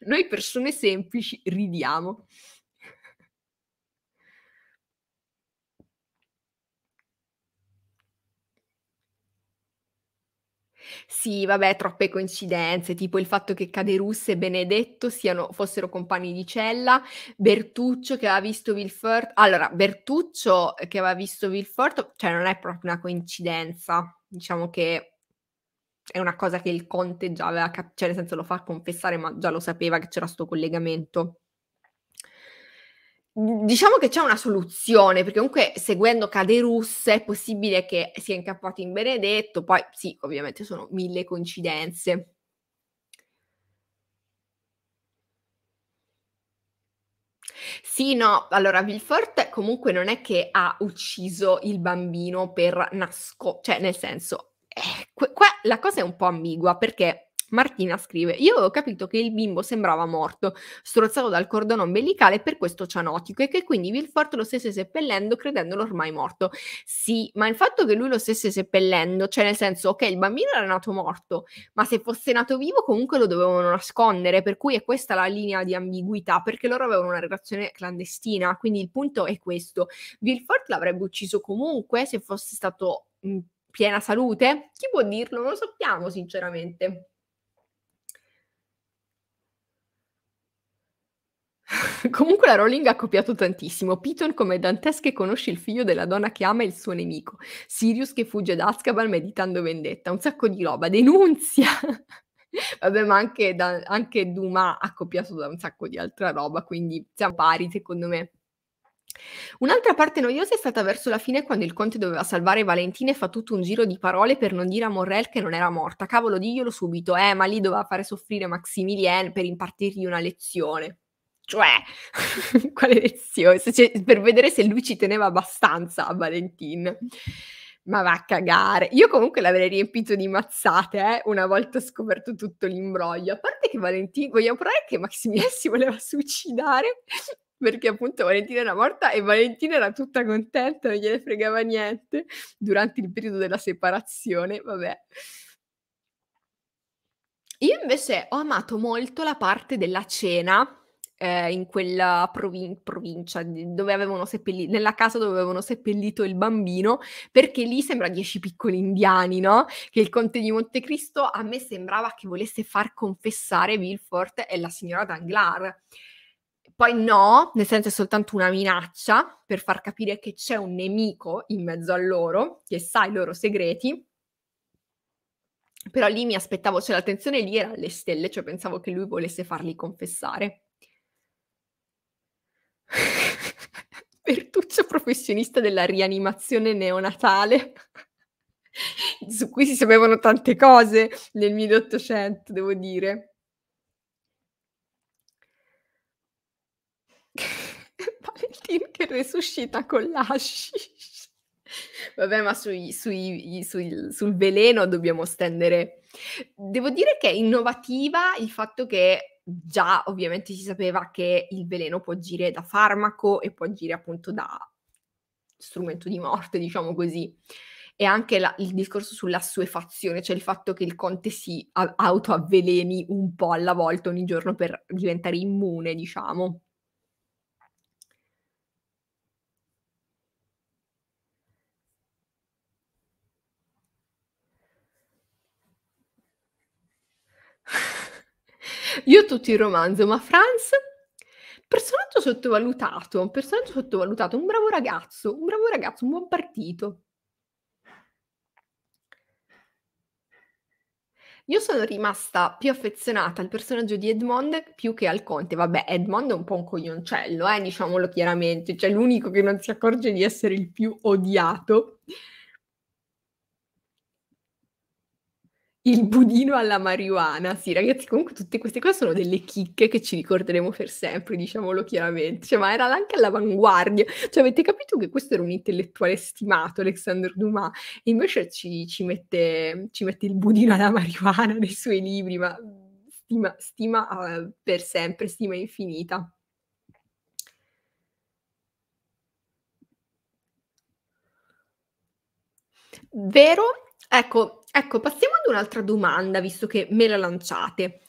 Noi persone semplici ridiamo. Sì, vabbè, troppe coincidenze, tipo il fatto che Caderus e Benedetto siano, fossero compagni di cella, Bertuccio che aveva visto Vilfort. Allora, Bertuccio che aveva visto Vilfort, cioè non è proprio una coincidenza, diciamo che è una cosa che il Conte già aveva capito, cioè nel senso lo fa confessare, ma già lo sapeva che c'era questo collegamento. Diciamo che c'è una soluzione, perché comunque seguendo Caderus è possibile che sia incappato in Benedetto, poi sì, ovviamente sono mille coincidenze. Sì, no, allora Vilfort comunque non è che ha ucciso il bambino per nascondere, cioè nel senso eh, qua la cosa è un po' ambigua perché Martina scrive: Io avevo capito che il bimbo sembrava morto, strozzato dal cordone ombelicale per questo cianotico, e che quindi Vilfort lo stesse seppellendo credendolo ormai morto. Sì, ma il fatto che lui lo stesse seppellendo, cioè nel senso, ok, il bambino era nato morto, ma se fosse nato vivo comunque lo dovevano nascondere, per cui è questa la linea di ambiguità, perché loro avevano una relazione clandestina. Quindi il punto è questo: Vilfort l'avrebbe ucciso comunque se fosse stato piena salute? Chi può dirlo? Non lo sappiamo, sinceramente. (laughs) Comunque la Rowling ha copiato tantissimo. Piton come Dantes che conosce il figlio della donna che ama il suo nemico. Sirius che fugge da Azkaban meditando vendetta. Un sacco di roba. Denunzia! (laughs) Vabbè, ma anche, da, anche Duma ha copiato da un sacco di altra roba, quindi siamo pari, secondo me. Un'altra parte noiosa è stata verso la fine quando il conte doveva salvare Valentina e fa tutto un giro di parole per non dire a Morrel che non era morta. Cavolo, diglielo subito. Eh, ma lì doveva fare soffrire Maximilien per impartirgli una lezione. Cioè, (laughs) quale lezione? Cioè, per vedere se lui ci teneva abbastanza a Valentin. Ma va a cagare. Io comunque l'avrei riempito di mazzate eh, una volta scoperto tutto l'imbroglio. A parte che Valentino, vogliamo provare che Maximiliano si voleva suicidare perché appunto Valentina era morta e Valentina era tutta contenta, non gliene fregava niente durante il periodo della separazione, vabbè. Io invece ho amato molto la parte della cena eh, in quella provin- provincia dove avevano seppellito, nella casa dove avevano seppellito il bambino, perché lì sembra dieci piccoli indiani, no? Che il conte di Montecristo a me sembrava che volesse far confessare Vilfort e la signora Danglars. Poi no, nel senso è soltanto una minaccia per far capire che c'è un nemico in mezzo a loro, che sa i loro segreti. Però lì mi aspettavo, cioè l'attenzione lì era alle stelle, cioè pensavo che lui volesse farli confessare. Bertuccio (laughs) professionista della rianimazione neonatale, (laughs) su cui si sapevano tante cose nel 1800, devo dire. Anakin che resuscita con l'ashish. Vabbè, ma sui, sui, sui, sul veleno dobbiamo stendere. Devo dire che è innovativa il fatto che già ovviamente si sapeva che il veleno può agire da farmaco e può agire appunto da strumento di morte, diciamo così. E anche la, il discorso sulla suefazione, cioè il fatto che il conte si autoavveleni un po' alla volta ogni giorno per diventare immune, diciamo. Io tutto il romanzo, ma Franz, personaggio sottovalutato, un personaggio sottovalutato, un bravo ragazzo, un bravo ragazzo, un buon partito. Io sono rimasta più affezionata al personaggio di Edmond più che al conte. Vabbè, Edmond è un po' un coglioncello, eh, diciamolo chiaramente, cioè l'unico che non si accorge di essere il più odiato. Il budino alla marijuana. Sì, ragazzi, comunque tutte queste cose sono delle chicche che ci ricorderemo per sempre, diciamolo chiaramente. Cioè, ma era anche all'avanguardia. Cioè, avete capito che questo era un intellettuale stimato, Alexandre Dumas, e invece ci, ci, mette, ci mette, il budino alla marijuana nei suoi libri, ma stima, stima uh, per sempre, stima infinita. Vero? Ecco, Ecco, passiamo ad un'altra domanda, visto che me la lanciate.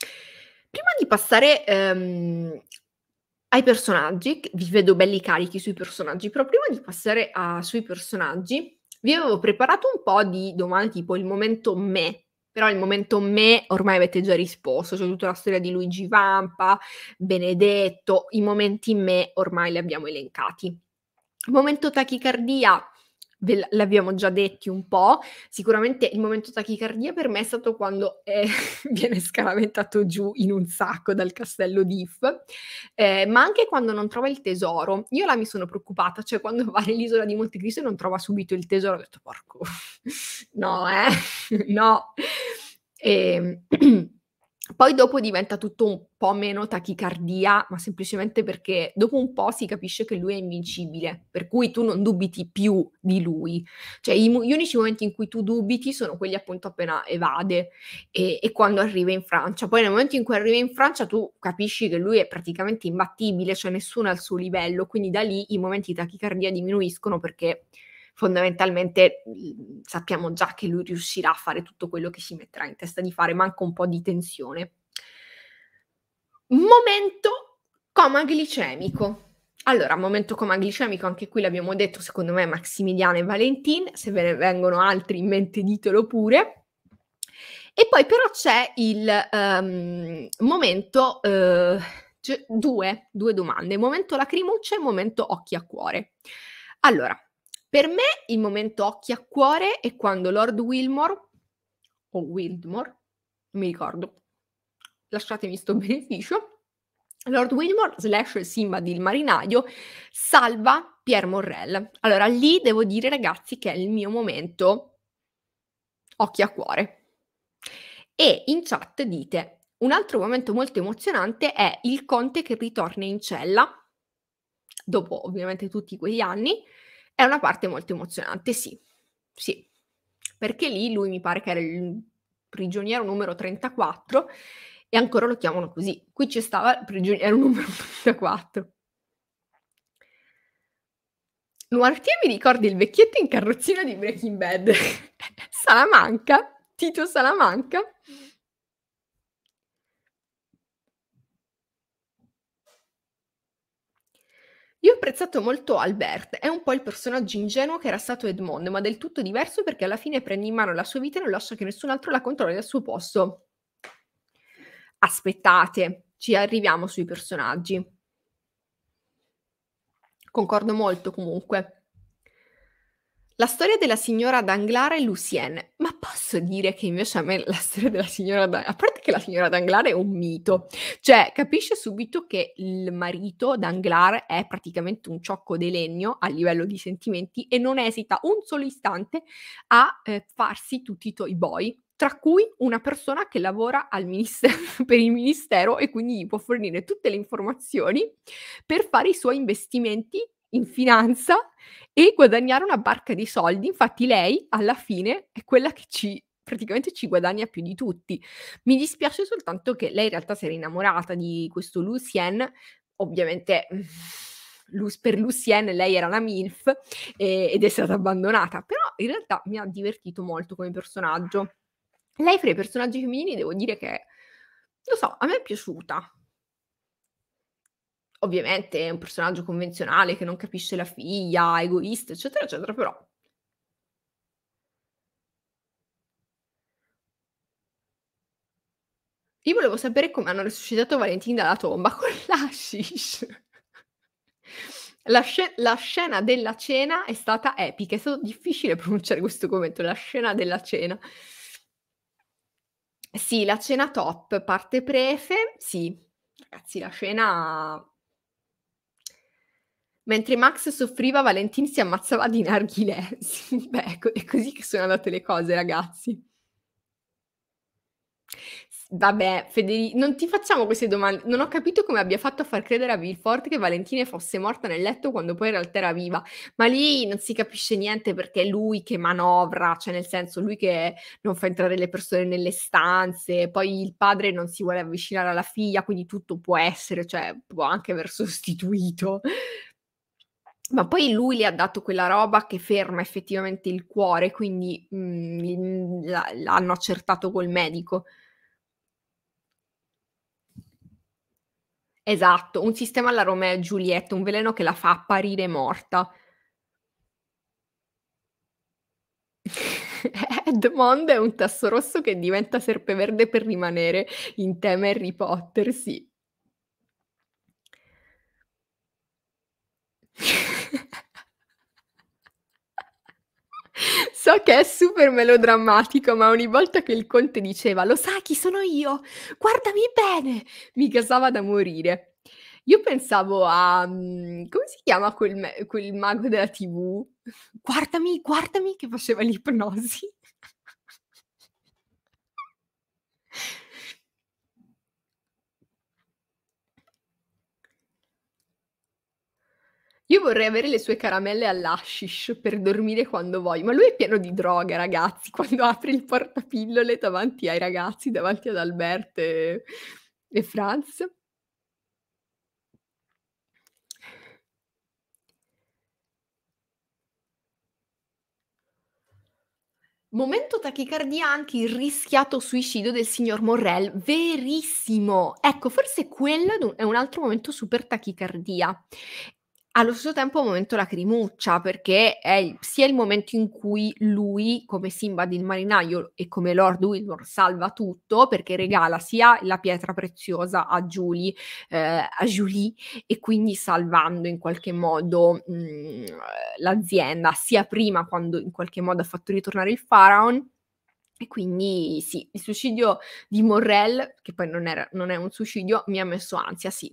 Prima di passare ehm, ai personaggi, vi vedo belli carichi sui personaggi, però prima di passare a, sui personaggi, vi avevo preparato un po' di domande tipo il momento me, però il momento me ormai avete già risposto, c'è tutta la storia di Luigi Vampa, Benedetto, i momenti me ormai li abbiamo elencati. Momento tachicardia, ve l'abbiamo già detti un po', sicuramente il momento tachicardia per me è stato quando eh, (laughs) viene scaraventato giù in un sacco dal castello di If, eh, ma anche quando non trova il tesoro. Io la mi sono preoccupata, cioè quando va nell'isola di Montecristo e non trova subito il tesoro, ho detto porco, (laughs) no eh, (laughs) no. E... Ehm, (clears throat) Poi dopo diventa tutto un po' meno tachicardia, ma semplicemente perché dopo un po' si capisce che lui è invincibile, per cui tu non dubiti più di lui. Cioè i, gli unici momenti in cui tu dubiti sono quelli appunto appena evade e, e quando arriva in Francia. Poi nel momento in cui arriva in Francia tu capisci che lui è praticamente imbattibile, cioè nessuno è al suo livello, quindi da lì i momenti di tachicardia diminuiscono perché fondamentalmente mhmm, sappiamo già che lui riuscirà a fare tutto quello che si metterà in testa di fare, manca un po' di tensione. Momento coma glicemico. Allora, momento coma glicemico, anche qui l'abbiamo detto, secondo me Maximiliano e Valentin, se ve ne vengono altri in mente ditelo pure. E poi però c'è il um, momento 2, uh, eh, due, due domande, momento lacrimuccia e momento occhi a cuore. Allora, per me il momento occhi a cuore è quando Lord Wilmore, o Wildmore, non mi ricordo, lasciatemi sto (laughs) beneficio, Lord Wilmore slash Simba di Il Marinaio salva Pierre Morrel. Allora lì devo dire ragazzi che è il mio momento occhi a cuore. E in chat dite, un altro momento molto emozionante è il conte che ritorna in cella, dopo ovviamente tutti quegli anni, è una parte molto emozionante, sì. Sì. Perché lì lui mi pare che era il prigioniero numero 34 e ancora lo chiamano così. Qui ci stava il prigioniero (laughs) numero 34. Noirtier mi ricorda il vecchietto in carrozzina di Breaking Bad. (laughs) Salamanca, Tito Salamanca. Io ho apprezzato molto Albert, è un po' il personaggio ingenuo che era stato Edmond, ma del tutto diverso perché alla fine prende in mano la sua vita e non lascia che nessun altro la controlli al suo posto. Aspettate, ci arriviamo sui personaggi. Concordo molto comunque. La storia della signora Danglare e Lucienne, ma posso dire che invece a me la storia della signora Danglare, a parte che la signora Danglare è un mito, cioè capisce subito che il marito Danglare è praticamente un ciocco di legno a livello di sentimenti e non esita un solo istante a eh, farsi tutti i toy boy tra cui una persona che lavora ministero, (laughs) per il ministero e quindi gli può fornire tutte le informazioni per fare i suoi investimenti in finanza e guadagnare una barca di soldi. Infatti lei alla fine è quella che ci praticamente ci guadagna più di tutti. Mi dispiace soltanto che lei in realtà si era innamorata di questo Lucien, ovviamente mm, per Lucien lei era una MILF eh, ed è stata abbandonata, però in realtà mi ha divertito molto come personaggio. Lei fra i personaggi femminili devo dire che, lo so, a me è piaciuta, ovviamente è un personaggio convenzionale che non capisce la figlia, egoista, eccetera, eccetera, però Io volevo sapere come hanno resuscitato Valentin dalla tomba con l'ashish. La, sc- la, scena della cena è stata epica, è stato difficile pronunciare questo commento, la scena della cena. Sì, la cena top, parte prefe, sì, ragazzi, la scena Mentre Max soffriva, Valentin si ammazzava di narghile. (laughs) beh, ecco, è così che sono andate le cose, ragazzi. Vabbè, Federico, non ti facciamo queste domande. Non ho capito come abbia fatto a far credere a Vilfort che Valentina fosse morta nel letto quando poi in realtà era viva. Ma lì non si capisce niente perché è lui che manovra, cioè nel senso lui che non fa entrare le persone nelle stanze, poi il padre non si vuole avvicinare alla figlia, quindi tutto può essere, cioè può anche aver sostituito ma poi lui le ha dato quella roba che ferma effettivamente il cuore, quindi mh, mm, mm, l'hanno accertato col medico. Esatto, un sistema alla Romeo e Giulietta, un veleno che la fa apparire morta. (laughs) Edmond è un tasso rosso che diventa serpeverde per rimanere in tema Harry Potter, sì. (laughs) So che è super melodrammatico, ma ogni volta che il conte diceva lo sai chi sono io, guardami bene, mi casava da morire. Io pensavo a... Mm, come si chiama quel, quel mago della tv? Guardami, guardami, che faceva l'ipnosi. Io vorrei avere le sue caramelle all'ashish per dormire quando vuoi, ma lui è pieno di droga, ragazzi, (laughs) quando apre il portapillole davanti ai ragazzi, davanti ad Albert e, e Franz. Momento tachicardia anche il rischiato suicidio del signor Morrell, verissimo. Ecco, forse quello è un altro momento super tachicardia allo stesso tempo un momento lacrimuccia perché è sia il momento in cui lui come Simba il marinaio e come Lord Wilmore salva tutto perché regala sia la pietra preziosa a Julie, eh, a Julie e quindi salvando in qualche modo mh, mm, l'azienda sia prima quando in qualche modo ha fatto ritornare il Pharaon e quindi sì, il suicidio di Morrell, che poi non, era, non è un suicidio, mi ha messo ansia, sì,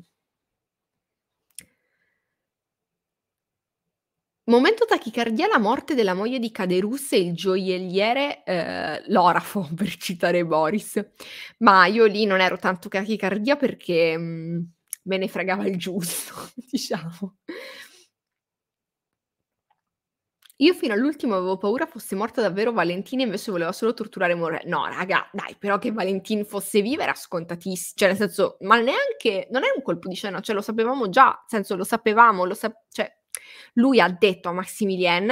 Momento tachicardia, la morte della moglie di Caderus e il gioielliere eh, Lorafo, (laughs) per citare Boris. Ma io lì non ero tanto tachicardia perché mh, mm, me ne fregava il giusto, (laughs) diciamo. Io fino all'ultimo avevo paura fosse morta davvero Valentina, e invece voleva solo torturare Morel. No, raga, dai, però che Valentina fosse viva era scontatissimo. Cioè, nel senso, ma neanche... Non è un colpo di scena, cioè lo sapevamo già. Nel senso, lo sapevamo, lo sa- cioè, lui ha detto a Maximilien,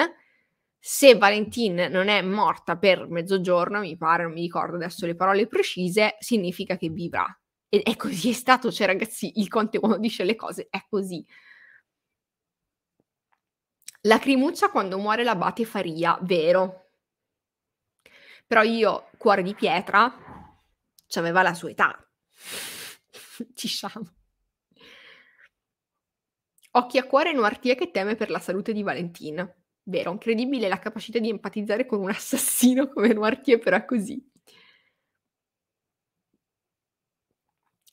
se Valentine non è morta per mezzogiorno, mi pare, non mi ricordo adesso le parole precise, significa che vivrà. E, è così è stato, cioè ragazzi, il Conte quando dice le cose è così. Lacrimuccia quando muore l'abate Faria, vero. Però io, cuore di pietra, aveva la sua età. (laughs) Ci siamo. Occhi a cuore Noirtier che teme per la salute di Valentina. Vero, incredibile la capacità di empatizzare con un assassino (laughs) come Noirtier, però così.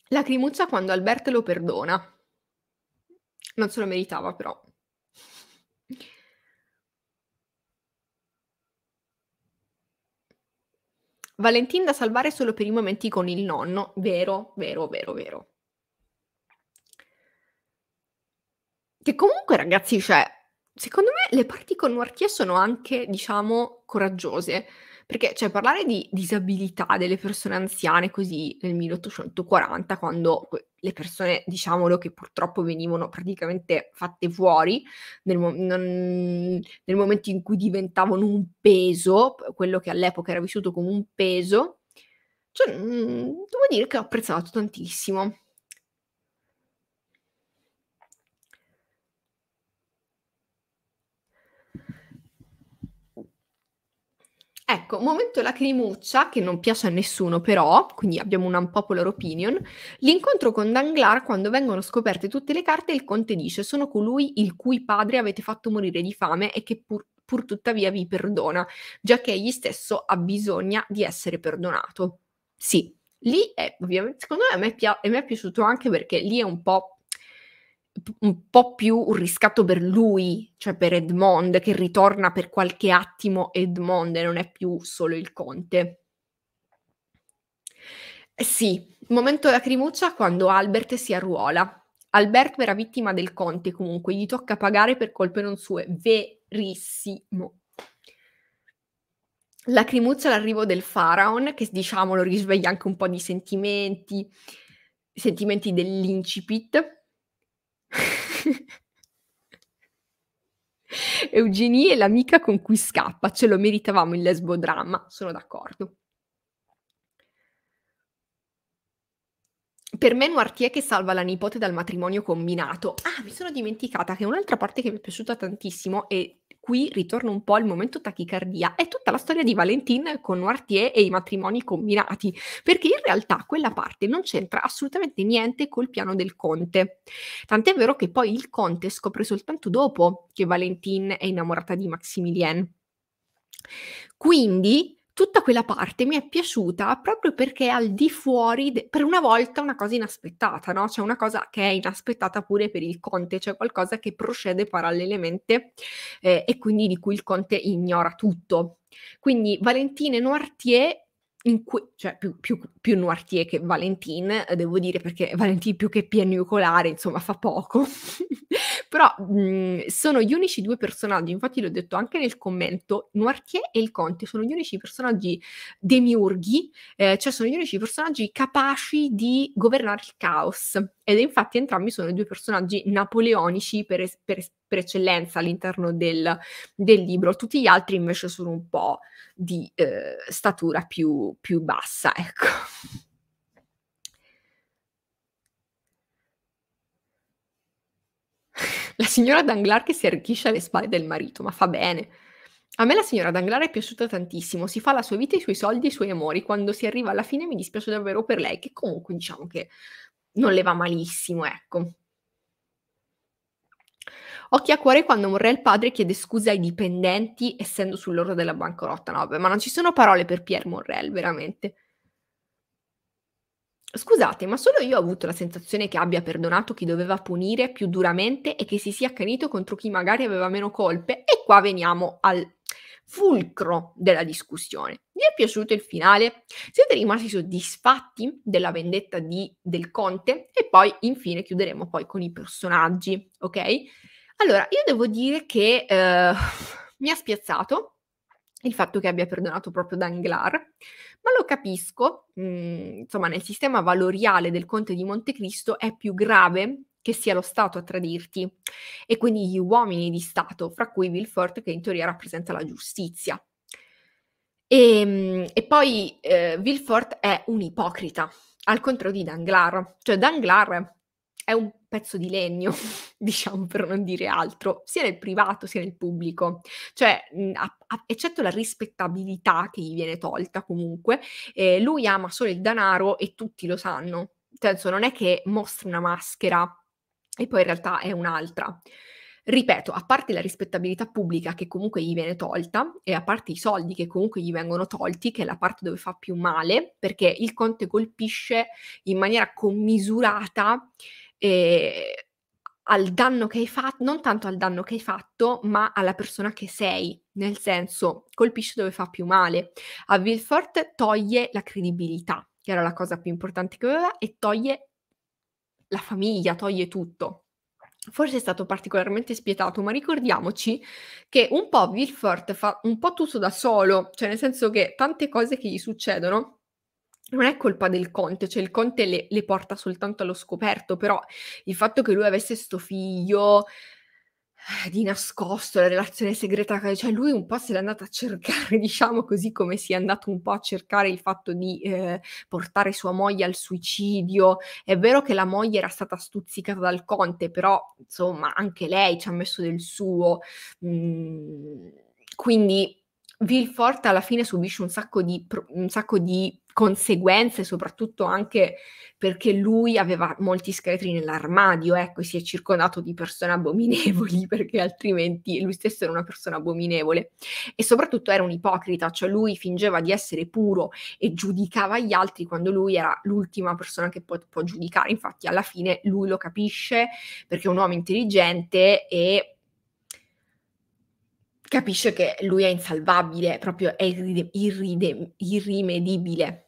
Lacrimuccia quando Albert lo perdona. Non se lo meritava, però. Valentin da salvare solo per i momenti con il nonno. Vero, vero, vero, vero. Che comunque, ragazzi, cioè, secondo me le parti con Noirtier sono anche, diciamo, coraggiose. Perché, cioè, parlare di disabilità delle persone anziane così nel 1840, quando le persone, diciamolo, che purtroppo venivano praticamente fatte fuori nel, mo- non, nel momento in cui diventavano un peso, quello che all'epoca era vissuto come un peso, cioè, mh, mm, devo dire che ho apprezzato tantissimo. Ecco, momento lacrimuccia, che non piace a nessuno però, quindi abbiamo un unpopular opinion, l'incontro con Danglar quando vengono scoperte tutte le carte il conte dice sono colui il cui padre avete fatto morire di fame e che pur, pur tuttavia vi perdona, già che egli stesso ha bisogno di essere perdonato. Sì, lì è ovviamente, secondo me a me, pia- a me è piaciuto anche perché lì è un po' un po' più un riscatto per lui, cioè per Edmond, che ritorna per qualche attimo Edmond e non è più solo il conte. Eh sì, momento lacrimuccia quando Albert si arruola. Albert era vittima del conte comunque, gli tocca pagare per colpe non sue, verissimo. Lacrimuccia l'arrivo del Faraon, che diciamolo risveglia anche un po' di sentimenti, sentimenti dell'incipit (laughs) Eugenie è l'amica con cui scappa, ce lo meritavamo il lesbodramma, sono d'accordo. Per me Noirtier che salva la nipote dal matrimonio combinato. Ah, mi sono dimenticata che un'altra parte che mi è piaciuta tantissimo e qui ritorna un po' il momento tachicardia, è tutta la storia di Valentin con Noirtier e i matrimoni combinati, perché in realtà quella parte non c'entra assolutamente niente col piano del conte. Tant'è vero che poi il conte scopre soltanto dopo che Valentin è innamorata di Maximilien. Quindi tutta quella parte mi è piaciuta proprio perché al di fuori, de- per una volta, una cosa inaspettata, no? C'è cioè, una cosa che è inaspettata pure per il conte, c'è cioè qualcosa che procede parallelamente eh, e quindi di cui il conte ignora tutto. Quindi Valentine Noirtier Cui, cioè più, più, più, Noirtier che Valentin, eh, devo dire perché Valentin più che piagnucolare, insomma, fa poco. (laughs) Però mh, mhmm, sono gli unici due personaggi, infatti l'ho detto anche nel commento, Noirtier e il Conte sono gli unici personaggi demiurghi, eh, cioè sono gli unici personaggi capaci di governare il caos. Ed infatti entrambi sono i due personaggi napoleonici per, es- per, es- per eccellenza all'interno del, del, libro, tutti gli altri invece sono un po' di eh, statura più, più bassa, ecco. La signora Danglar che si arricchisce alle spalle del marito, ma fa bene. A me la signora Danglar è piaciuta tantissimo, si fa la sua vita, i suoi soldi, i suoi amori. Quando si arriva alla fine mi dispiace davvero per lei, che comunque diciamo che non le va malissimo, ecco. Occhi a cuore quando morrà il padre chiede scusa ai dipendenti essendo sull'orlo della bancarotta. No, beh, ma non ci sono parole per Pierre Morrel, veramente. Scusate, ma solo io ho avuto la sensazione che abbia perdonato chi doveva punire più duramente e che si sia accanito contro chi magari aveva meno colpe. E qua veniamo al fulcro della discussione. Vi è piaciuto il finale? Siete rimasti soddisfatti della vendetta di, del Conte? E poi infine chiuderemo poi con i personaggi, ok? Allora, io devo dire che eh, (laughs) mi ha spiazzato il fatto che abbia perdonato proprio Danglar, ma lo capisco, mh, mhmm, insomma nel sistema valoriale del conte di Montecristo è più grave che sia lo Stato a tradirti e quindi gli uomini di Stato, fra cui Wilford che in teoria rappresenta la giustizia. E, ehm, e poi eh, Wilford è un ipocrita, al contrario di Danglar, cioè Danglar è un pezzo di legno, (laughs) diciamo per non dire altro, sia nel privato sia nel pubblico, cioè mhmm, a, a, eccetto la rispettabilità che gli viene tolta comunque, eh, lui ama solo il denaro e tutti lo sanno, cioè, Nel senso non è che mostra una maschera e poi in realtà è un'altra. Ripeto, a parte la rispettabilità pubblica che comunque gli viene tolta e a parte i soldi che comunque gli vengono tolti, che è la parte dove fa più male, perché il Conte colpisce in maniera commisurata eh, al danno che hai fatto, non tanto al danno che hai fatto, ma alla persona che sei, nel senso colpisce dove fa più male. A Vilfort toglie la credibilità, che era la cosa più importante che aveva, e toglie la famiglia, toglie tutto. Forse è stato particolarmente spietato, ma ricordiamoci che un po' Vilfort fa un po' tutto da solo, cioè nel senso che tante cose che gli succedono non è colpa del conte, cioè il conte le, le, porta soltanto allo scoperto, però il fatto che lui avesse sto figlio eh, di nascosto, la relazione segreta, cioè lui un po' se l'è andato a cercare, (laughs) diciamo così, come si è andato un po' a cercare il fatto di eh, portare sua moglie al suicidio. È vero che la moglie era stata stuzzicata dal conte, però insomma anche lei ci ha messo del suo. Mm, quindi Vilfort alla fine subisce un sacco di, un sacco di conseguenze, soprattutto anche perché lui aveva molti scheletri nell'armadio, ecco, e si è circondato di persone abominevoli, (laughs) perché altrimenti lui stesso era una persona abominevole. E soprattutto era un ipocrita, cioè lui fingeva di essere puro e giudicava gli altri quando lui era l'ultima persona che può, può giudicare. Infatti alla fine lui lo capisce perché è un uomo intelligente e capisce che lui è insalvabile, proprio è irride- irride- irrimedibile.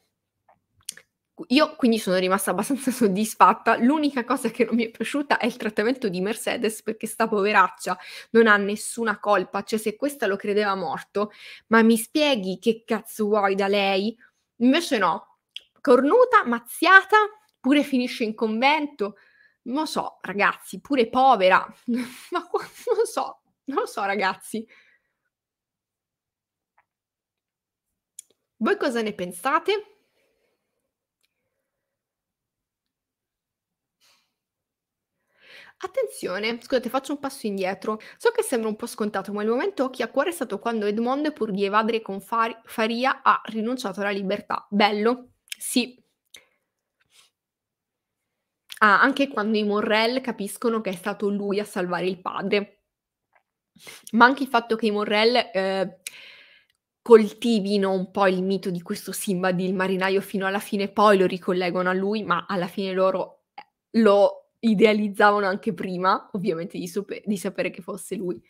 Io quindi sono rimasta abbastanza (laughs) soddisfatta. L'unica cosa che non mi è piaciuta è il trattamento di Mercedes perché sta poveraccia non ha nessuna colpa. Cioè, se questa lo credeva morto, ma mi spieghi che cazzo vuoi da lei? Invece no, cornuta, mazziata, pure finisce in convento. Non lo so, ragazzi, pure povera. (laughs) ma non lo so, non lo so, ragazzi. Voi cosa ne pensate? Attenzione, scusate, faccio un passo indietro. So che sembra un po' scontato, ma il momento occhi a cuore è stato quando Edmond, pur di evadere con Far- Faria, ha rinunciato alla libertà. Bello? Sì. Ah, anche quando i Morrell capiscono che è stato lui a salvare il padre. Ma anche il fatto che i Morrell eh, coltivino un po' il mito di questo Simba, il marinaio fino alla fine, poi lo ricollegano a lui, ma alla fine loro eh, lo idealizzavano anche prima, ovviamente, di, sope- di sapere che fosse lui.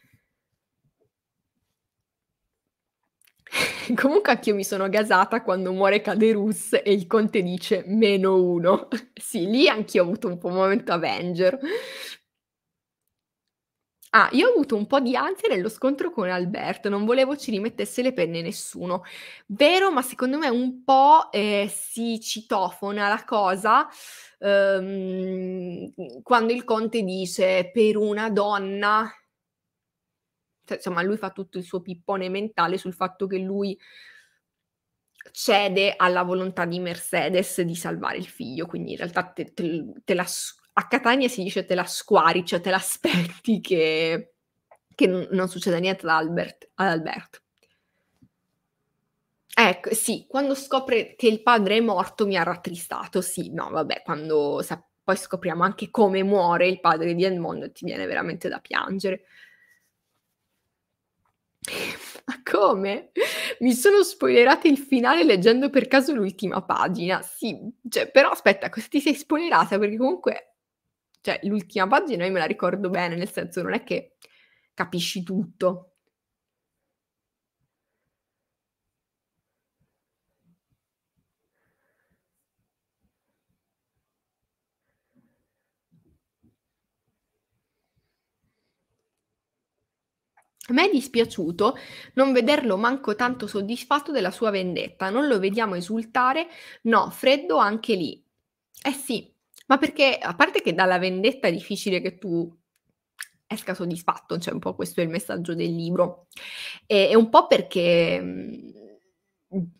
(laughs) Comunque anch'io mi sono gasata quando muore Caderus e il conte dice meno uno. (laughs) sì, lì anch'io ho avuto un po' un momento Avenger, Ah, io ho avuto un po' di ansia nello scontro con Alberto, non volevo ci rimettesse le penne nessuno. Vero, ma secondo me un po' eh, si citofona la cosa ehm, quando il conte dice per una donna, cioè, insomma lui fa tutto il suo pippone mentale sul fatto che lui cede alla volontà di Mercedes di salvare il figlio, quindi in realtà te, te, te la a Catania si dice te la squari, cioè te l'aspetti che, che non succeda niente ad, Albert, ad Alberto. Ecco, sì, quando scopre che il padre è morto mi ha rattristato, sì, no, vabbè, quando sa, poi scopriamo anche come muore il padre di Edmondo ti viene veramente da piangere. Ma come? Mi sono spoilerata il finale leggendo per caso l'ultima pagina. Sì, cioè, però aspetta, ti sei spoilerata perché comunque cioè l'ultima pagina io me la ricordo bene, nel senso non è che capisci tutto. A me è dispiaciuto non vederlo manco tanto soddisfatto della sua vendetta, non lo vediamo esultare, no, freddo anche lì. Eh sì, ma perché, a parte che dalla vendetta è difficile che tu esca soddisfatto, cioè un po' questo è il messaggio del libro, e, e un po' perché mhmm,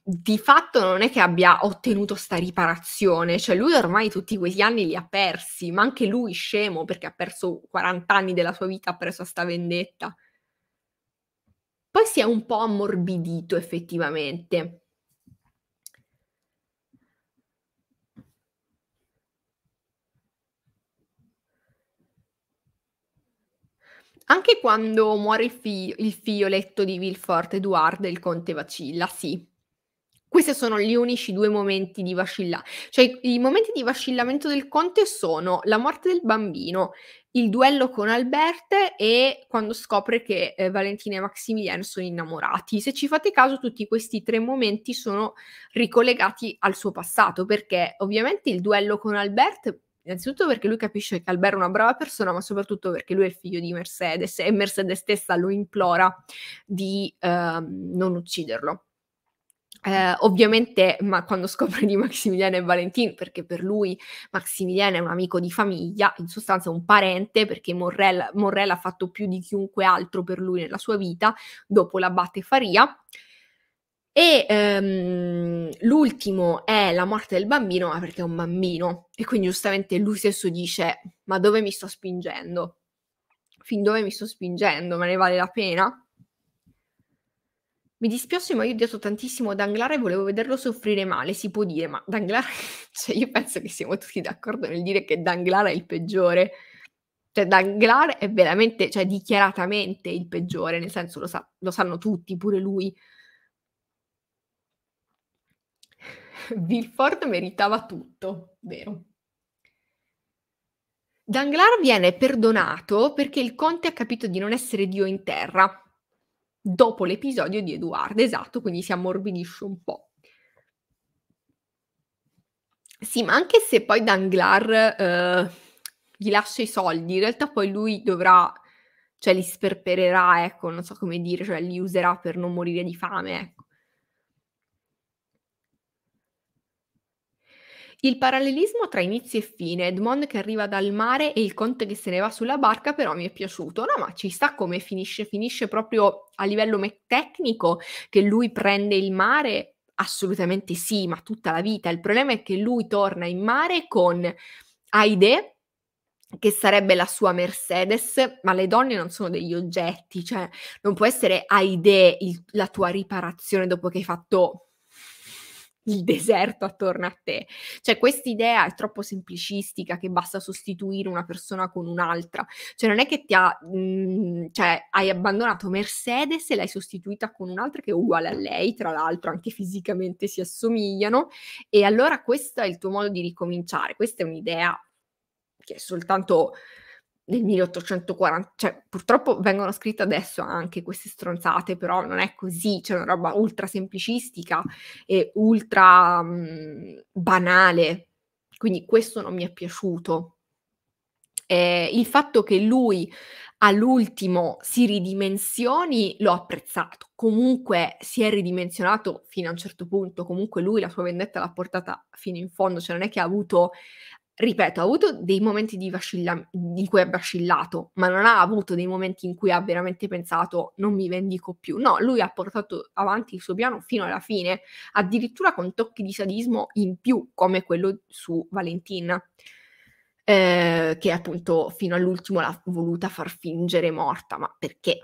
di fatto non è che abbia ottenuto sta riparazione, cioè lui ormai tutti questi anni li ha persi, ma anche lui scemo perché ha perso 40 anni della sua vita preso a sta vendetta. Poi si è un po' ammorbidito effettivamente, Anche quando muore il, fi- il figlioletto di Vilfort, Eduard, il conte vacilla, sì. Questi sono gli unici due momenti di vacillamento. Cioè, i-, momenti di vacillamento del conte sono la morte del bambino, il duello con Albert e quando scopre che eh, Valentina e Maximiliano sono innamorati. Se ci fate caso, tutti questi tre momenti sono ricollegati al suo passato, perché ovviamente il duello con Albert Innanzitutto perché lui capisce che Alberto è una brava persona, ma soprattutto perché lui è il figlio di Mercedes e Mercedes stessa lo implora di eh, non ucciderlo. Eh, ovviamente, ma quando scopre di Maximiliano e Valentin, perché per lui Maximiliano è un amico di famiglia, in sostanza un parente, perché Morrell, ha fatto più di chiunque altro per lui nella sua vita, dopo l'abate Faria, e ehm, l'ultimo è la morte del bambino, ma perché è un bambino. E quindi giustamente lui stesso dice, ma dove mi sto spingendo? Fin dove mi sto spingendo? Ma ne vale la pena? Mi dispiace, ma io ho detto tantissimo Danglars e volevo vederlo soffrire male, si può dire, ma Danglars... (laughs) cioè io penso che siamo tutti d'accordo nel dire che Danglars è il peggiore. Cioè Danglars è veramente, cioè dichiaratamente il peggiore, nel senso lo, sa- lo sanno tutti, pure lui (laughs) Vilford meritava tutto, vero? Danglar viene perdonato perché il conte ha capito di non essere Dio in terra, dopo l'episodio di Edoardo, esatto, quindi si ammorbidisce un po'. Sì, ma anche se poi Danglar eh, gli lascia i soldi, in realtà poi lui dovrà, cioè li sperpererà, ecco, non so come dire, cioè li userà per non morire di fame, ecco. Il parallelismo tra inizio e fine, Edmond che arriva dal mare e il conte che se ne va sulla barca, però mi è piaciuto. No, ma ci sta come finisce, finisce proprio a livello me- tecnico che lui prende il mare? Assolutamente sì, ma tutta la vita. Il problema è che lui torna in mare con Aide, che sarebbe la sua Mercedes, ma le donne non sono degli oggetti, cioè non può essere Aide il, la tua riparazione dopo che hai fatto il deserto attorno a te. Cioè, questa idea è troppo semplicistica che basta sostituire una persona con un'altra. Cioè, non è che ti ha, mh, mm, cioè, hai abbandonato Mercedes e l'hai sostituita con un'altra che è uguale a lei, tra l'altro anche fisicamente si assomigliano, e allora questo è il tuo modo di ricominciare. Questa è un'idea che è soltanto del 1840, cioè purtroppo vengono scritte adesso anche queste stronzate, però non è così, c'è una roba ultra semplicistica e ultra mh, mhmm, banale, quindi questo non mi è piaciuto. Eh, il fatto che lui all'ultimo si ridimensioni l'ho apprezzato, comunque si è ridimensionato fino a un certo punto, comunque lui la sua vendetta l'ha portata fino in fondo, cioè non è che ha avuto ripeto, ha avuto dei momenti di vascilla- in cui ha vacillato, ma non ha avuto dei momenti in cui ha veramente pensato non mi vendico più. No, lui ha portato avanti il suo piano fino alla fine, addirittura con tocchi di sadismo in più, come quello su Valentina. Eh, che appunto fino all'ultimo l'ha voluta far fingere morta, ma perché?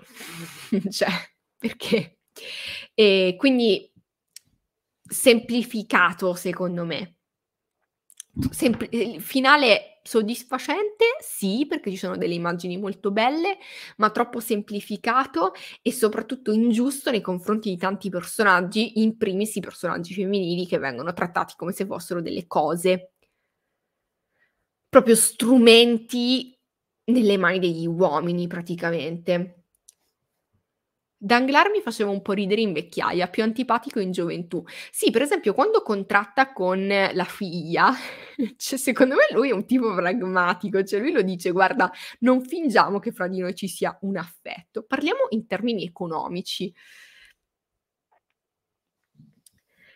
(laughs) cioè, perché? E quindi semplificato secondo me Sempre, il finale soddisfacente, sì, perché ci sono delle immagini molto belle, ma troppo semplificato e soprattutto ingiusto nei confronti di tanti personaggi, in primis i personaggi femminili che vengono trattati come se fossero delle cose, proprio strumenti nelle mani degli uomini praticamente. Danglar mi faceva un po' ridere in vecchiaia, più antipatico in gioventù. Sì, per esempio, quando contratta con la figlia, (laughs) cioè, secondo me lui è un tipo pragmatico, cioè lui lo dice, guarda, non fingiamo che fra di noi ci sia un affetto, parliamo in termini economici.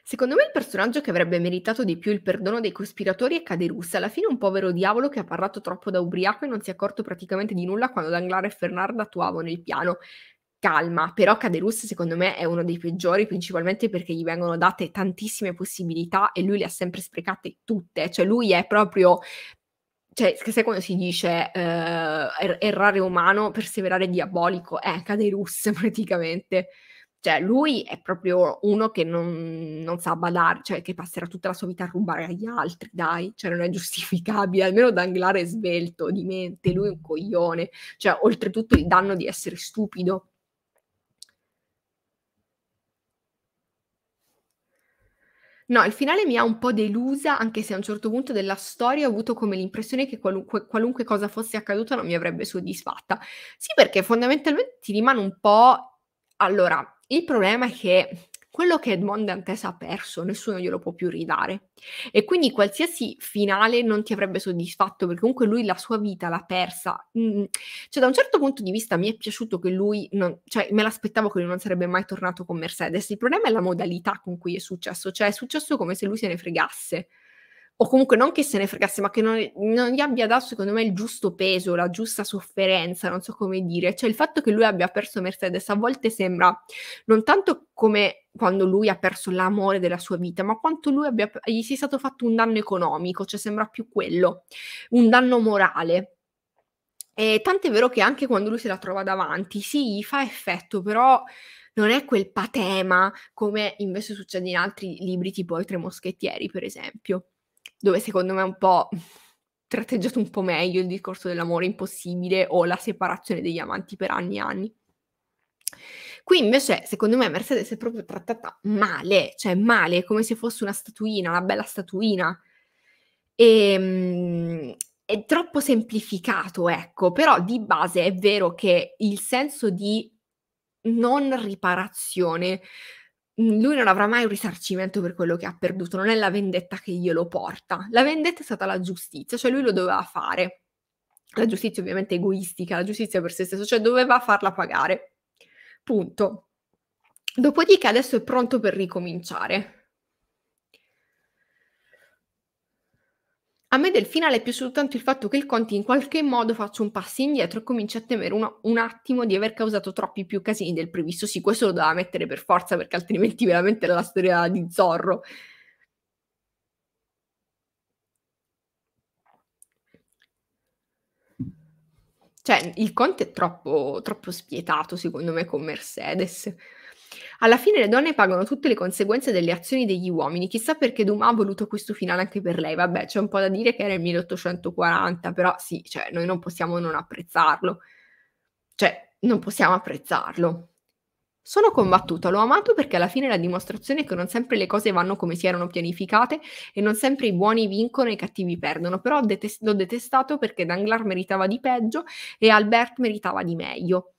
Secondo me il personaggio che avrebbe meritato di più il perdono dei cospiratori è Caderus, alla fine un povero diavolo che ha parlato troppo da ubriaco e non si è accorto praticamente di nulla quando Danglars e Fernarda attuavano il piano calma, però Caderus secondo me è uno dei peggiori principalmente perché gli vengono date tantissime possibilità e lui le ha sempre sprecate tutte, cioè lui è proprio cioè, sai quando si dice eh, er-, errare umano, perseverare diabolico? È Eh, Caderus (laughs) praticamente. Cioè, lui è proprio uno che non, non, sa badare, cioè che passerà tutta la sua vita a rubare agli altri, dai. Cioè, non è (laughs) giustificabile, almeno Danglare è svelto, di mente, lui è un coglione. Cioè, oltretutto il danno di essere stupido No, il finale mi ha un po' delusa, anche se a un certo punto della storia ho avuto come l'impressione che qualunque, qualunque cosa fosse accaduta non mi avrebbe soddisfatta. Sì, perché fondamentalmente ti rimane un po'... Allora, il problema è che quello che Edmond Dantes ha perso nessuno glielo può più ridare. E quindi qualsiasi finale non ti avrebbe soddisfatto, perché comunque lui la sua vita l'ha persa. Mm. Cioè, da un certo punto di vista mi è piaciuto che lui, non, cioè, me l'aspettavo che lui non sarebbe mai tornato con Mercedes. Il problema è la modalità con cui è successo, cioè è successo come se lui se ne fregasse. O comunque non che se ne fregasse, ma che non, non gli abbia dato, secondo me, il giusto peso, la giusta sofferenza, non so come dire. Cioè, il fatto che lui abbia perso Mercedes a volte sembra non tanto come quando lui ha perso l'amore della sua vita, ma quanto lui abbia, gli sia stato fatto un danno economico, cioè sembra più quello, un danno morale. E tant'è vero che anche quando lui se la trova davanti, sì, gli fa effetto, però non è quel patema come invece succede in altri libri tipo I Tre Moschettieri, per esempio, dove secondo me è un po' tratteggiato un po' meglio il discorso dell'amore impossibile o la separazione degli amanti per anni e anni. Qui invece, secondo me, Mercedes è proprio trattata male, cioè male, come se fosse una statuina, una bella statuina. E, ehm, è troppo semplificato, ecco, però di base è vero che il senso di non riparazione, mm, lui non avrà mai un risarcimento per quello che ha perduto, non è la vendetta che glielo porta. La vendetta è stata la giustizia, cioè lui lo doveva fare. La giustizia ovviamente egoistica, la giustizia per se stesso, cioè doveva farla pagare. Punto. Dopodiché adesso è pronto per ricominciare. A me del finale è piaciuto tanto il fatto che il Conti in qualche modo faccia un passo indietro e cominci a temere una, un attimo di aver causato troppi più casini del previsto. Sì, questo lo doveva mettere per forza perché altrimenti veramente era la storia di Zorro. Cioè, il Conte è troppo, troppo spietato, secondo me, con Mercedes. Alla fine le donne pagano tutte le conseguenze delle azioni degli uomini. Chissà perché Dumas ha voluto questo finale anche per lei. Vabbè, c'è un po' da dire che era il 1840, però sì, cioè, noi non possiamo non apprezzarlo. Cioè, non possiamo apprezzarlo. Sono combattuta, l'ho amato perché alla fine la dimostrazione è che non sempre le cose vanno come si erano pianificate e non sempre i buoni vincono e i cattivi perdono, però detest- l'ho detestato perché Danglar meritava di peggio e Albert meritava di meglio.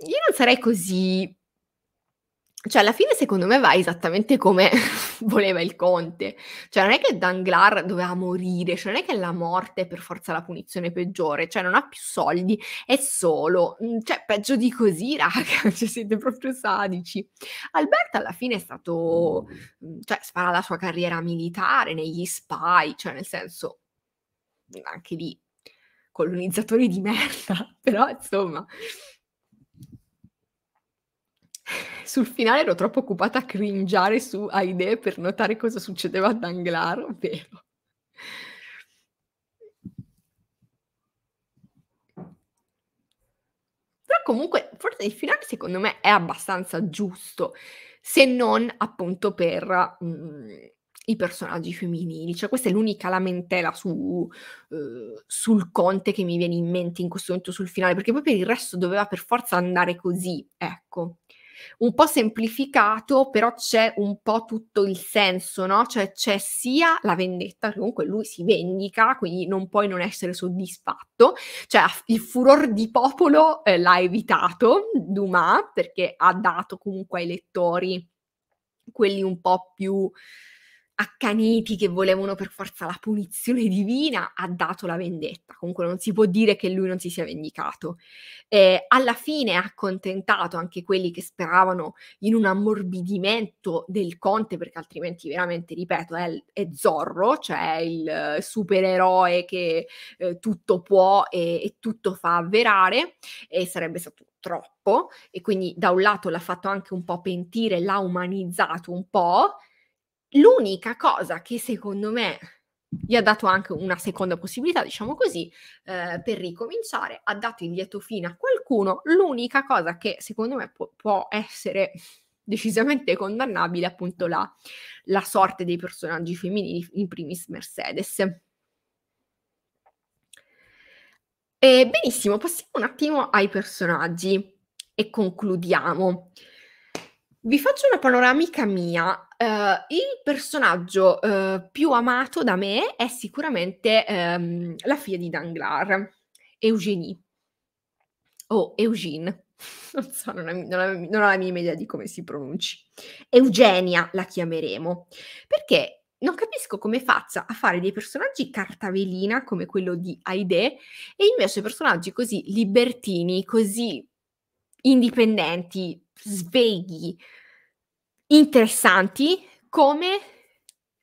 Io non sarei così cioè, alla fine, secondo me, va esattamente come (laughs) voleva il Conte. Cioè, non è che Danglar doveva morire, cioè, non è che la morte è per forza la punizione peggiore, cioè, non ha più soldi, è solo. Mm, cioè, peggio di così, (laughs) raga, cioè, siete proprio sadici. Alberto, alla fine, è stato... Mm, cioè, farà la sua carriera militare negli spy, cioè, nel senso, anche lì, colonizzatori di merda, (laughs) però, insomma sul finale ero troppo occupata a cringiare su a per notare cosa succedeva a Danglar, vero. Però comunque, forse il finale secondo me è abbastanza giusto, se non appunto per mh, mm, i personaggi femminili. Cioè questa è l'unica lamentela su, eh, sul Conte che mi viene in mente in questo momento sul finale, perché poi per il resto doveva per forza andare così, ecco un po' semplificato, però c'è un po' tutto il senso, no? Cioè c'è sia la vendetta, perché comunque lui si vendica, quindi non puoi non essere soddisfatto, cioè il furor di popolo eh, l'ha evitato Dumas perché ha dato comunque ai lettori quelli un po' più accaniti che volevano per forza la punizione divina, ha dato la vendetta. Comunque non si può dire che lui non si sia vendicato. Eh, alla fine ha accontentato anche quelli che speravano in un ammorbidimento del conte, perché altrimenti veramente, ripeto, è, è Zorro, cioè il eh, supereroe che eh, tutto può e, e tutto fa avverare, e sarebbe stato troppo. E quindi da un lato l'ha fatto anche un po' pentire, l'ha umanizzato un po' L'unica cosa che secondo me gli ha dato anche una seconda possibilità, diciamo così, eh, per ricominciare, ha dato il lieto fine a qualcuno. L'unica cosa che secondo me può, può essere decisamente condannabile appunto la, la, sorte dei personaggi femminili, in primis Mercedes. E benissimo, passiamo un attimo ai personaggi e concludiamo. Vi faccio una panoramica mia Uh, il personaggio uh, più amato da me è sicuramente um, la figlia di Danglars, Eugenie, o oh, Eugene. (laughs) Non so, non, ho, non, ho, non ho la mia idea di come si pronunci. Eugenia la chiameremo perché non capisco come faccia a fare dei personaggi cartavelina come quello di Aide e invece personaggi così libertini, così indipendenti, svegli, interessanti come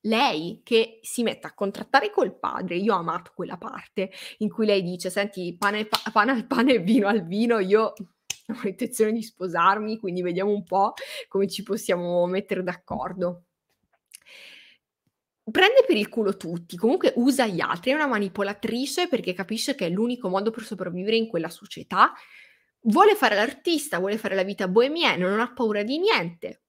lei che si mette a contrattare col padre, io ho amato quella parte in cui lei dice, senti, pane, pa- pane al pane e vino al vino, io (laughs) ho intenzione di sposarmi, quindi vediamo un po' come ci possiamo mettere d'accordo. Prende per il culo tutti, comunque usa gli altri, è una manipolatrice perché capisce che è l'unico modo per sopravvivere in quella società. Vuole fare l'artista, vuole fare la vita bohemiana, non ha paura di niente,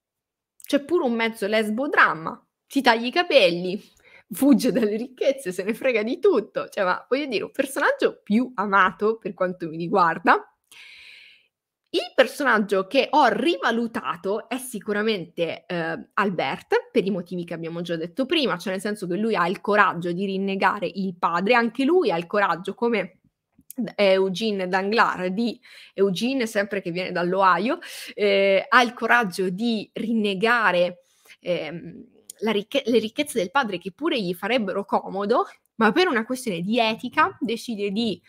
c'è pure un mezzo lesbo-dramma, si tagli i capelli, fugge dalle ricchezze, se ne frega di tutto. Cioè, ma voglio dire, un personaggio più amato per quanto mi riguarda. Il personaggio che ho rivalutato è sicuramente eh, Albert, per i motivi che abbiamo già detto prima, cioè nel senso che lui ha il coraggio di rinnegare il padre, anche lui ha il coraggio come Eugene Danglar di Eugene, sempre che viene dall'Ohio, eh, ha il coraggio di rinnegare eh, ricche- le ricchezze del padre che pure gli farebbero comodo, ma per una questione di etica decide di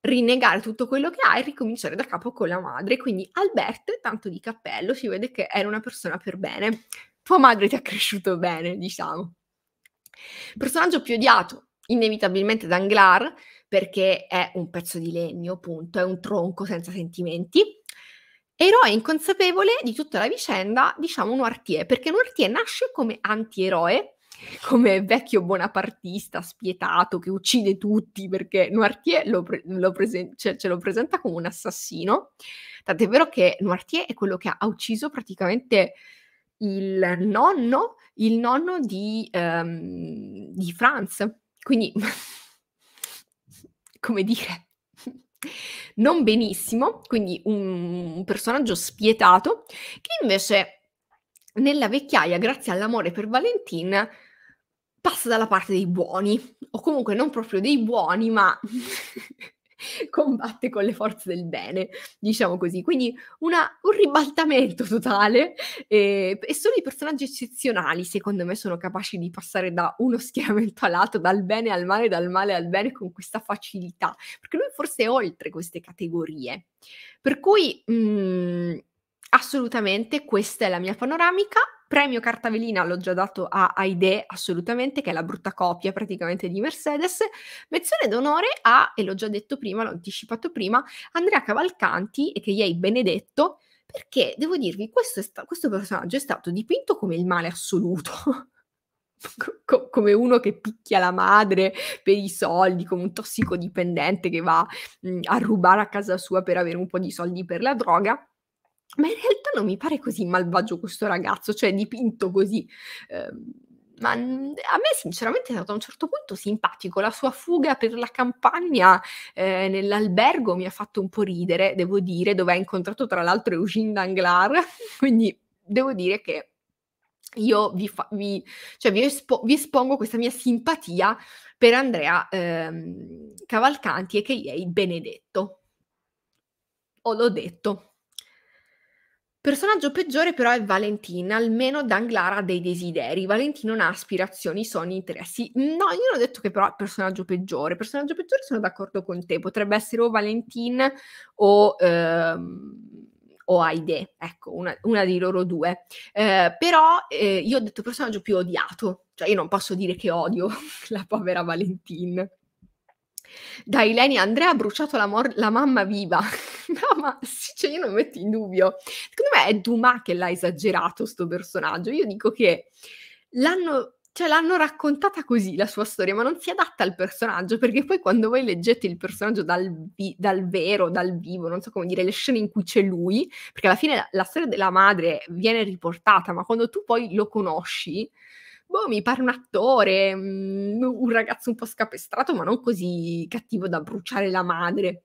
rinnegare tutto quello che ha e ricominciare da capo con la madre. Quindi Albert, tanto di cappello, si vede che era una persona per bene. Tua madre ti ha cresciuto bene, diciamo. Personaggio più odiato, inevitabilmente da Anglar, perché è un pezzo di legno, punto, è un tronco senza sentimenti. Eroe inconsapevole di tutta la vicenda, diciamo Noirtier, perché Noirtier nasce come antieroe, (laughs) come vecchio bonapartista spietato che uccide tutti perché Noirtier lo pre- lo presen- cioè, ce lo presenta come un assassino. Tant'è vero che Noirtier è quello che ha ucciso praticamente il nonno, il nonno di, um, di Franz. Quindi (laughs) come dire, non benissimo, quindi un, personaggio spietato, che invece nella vecchiaia, grazie all'amore per Valentin, passa dalla parte dei buoni, o comunque non proprio dei buoni, ma (laughs) combatte con le forze del bene, diciamo così. Quindi una, un ribaltamento totale eh, e, e, solo i personaggi eccezionali, secondo me, sono capaci di passare da uno schieramento all'altro, dal bene al male, dal male al bene con questa facilità, perché lui forse è oltre queste categorie. Per cui... Mh, mm, assolutamente questa è la mia panoramica Premio cartavellina l'ho già dato a Aide, assolutamente, che è la brutta copia praticamente di Mercedes. Menzione d'onore a, e l'ho già detto prima, l'ho anticipato prima, Andrea Cavalcanti, e che gli hai benedetto, perché devo dirvi, questo, sta- questo personaggio è stato dipinto come il male assoluto. (laughs) Co- come uno che picchia la madre per i soldi, come un tossicodipendente che va mh, a rubare a casa sua per avere un po' di soldi per la droga ma in realtà non mi pare così malvagio questo ragazzo, cioè dipinto così. Eh, ma mm, a me sinceramente è stato a un certo punto simpatico, la sua fuga per la campagna eh, nell'albergo mi ha fatto un po' ridere, devo dire, dove ha incontrato tra l'altro Eugene Danglar, (laughs) quindi devo dire che io vi, fa, vi, cioè vi, espo, vi, espongo questa mia simpatia per Andrea ehm, Cavalcanti e che gli è Benedetto. O l'ho detto. Personaggio peggiore però è Valentin, almeno Danglara ha dei desideri. Valentin non ha aspirazioni, sogni, interessi. No, io non ho detto che però è il personaggio peggiore. Personaggio peggiore sono d'accordo con te, potrebbe essere o Valentin o... Ehm o Aide, ecco, una, una, di loro due. Eh, però eh, io ho detto personaggio più odiato, cioè io non posso dire che odio (laughs) la povera Valentin. Da Leni, Andrea ha bruciato la, mor- la mamma viva. (laughs) no, ma sì, cioè io non metto in dubbio. Secondo me è Dumas che l'ha esagerato sto personaggio. Io dico che l'hanno cioè l'hanno raccontata così la sua storia, ma non si adatta al personaggio, perché poi quando voi leggete il personaggio dal, vi- dal vero, dal vivo, non so come dire, le scene in cui c'è lui, perché alla fine la, la storia della madre viene riportata, ma quando tu poi lo conosci, boh, mi pare un attore, mm, un ragazzo un po' scapestrato, ma non così cattivo da bruciare la madre.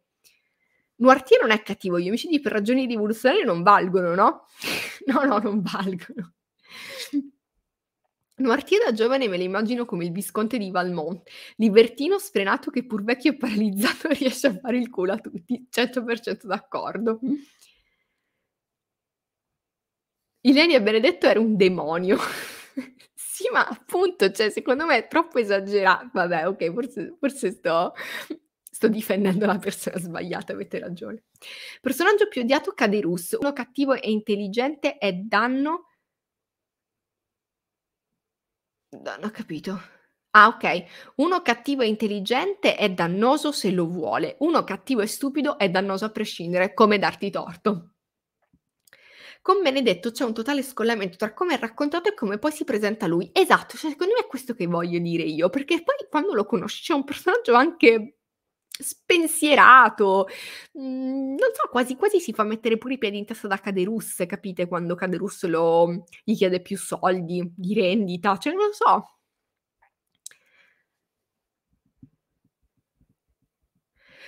Noirtier non è cattivo, gli omicidi per ragioni rivoluzionarie non valgono, no? (laughs) no, no, non valgono. Noirtier da giovane me lo immagino come il visconte di Valmont, libertino sfrenato che pur vecchio e paralizzato (laughs) riesce a fare il culo a tutti, 100% d'accordo. Ilenia Benedetto era un demonio. Sì, ma appunto, cioè, secondo me è troppo esagerato. Vabbè, ok, forse, forse sto, sto difendendo la persona sbagliata, avete ragione. Personaggio più odiato Caderus. Uno cattivo e intelligente è danno... Non ho capito. Ah, ok. Uno cattivo e intelligente è dannoso se lo vuole. Uno cattivo e stupido è dannoso a prescindere, come darti torto con Benedetto c'è un totale scollamento tra come è raccontato e come poi si presenta lui. Esatto, cioè secondo me è questo che voglio dire io, perché poi quando lo conosci c'è un personaggio anche spensierato, mm, non so, quasi quasi si fa mettere pure i piedi in testa da Caderus, capite? Quando Caderus lo, gli chiede più soldi di rendita, cioè non lo so,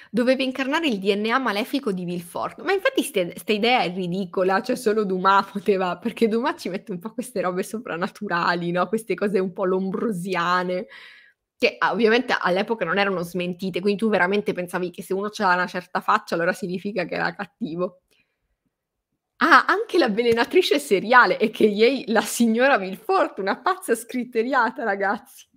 doveva incarnare il DNA malefico di Vilfort. Ma infatti questa idea è ridicola, cioè solo Dumas (laughs) poteva, perché Dumas ci mette un po' queste robe soprannaturali, no? queste cose un po' lombrosiane, che ah, ovviamente all'epoca non erano smentite, quindi tu veramente pensavi che se uno aveva una certa faccia allora significa che era cattivo. Ah, anche l'avvelenatrice seriale e che ieri la signora Vilfort, una pazza scritteriata, ragazzi.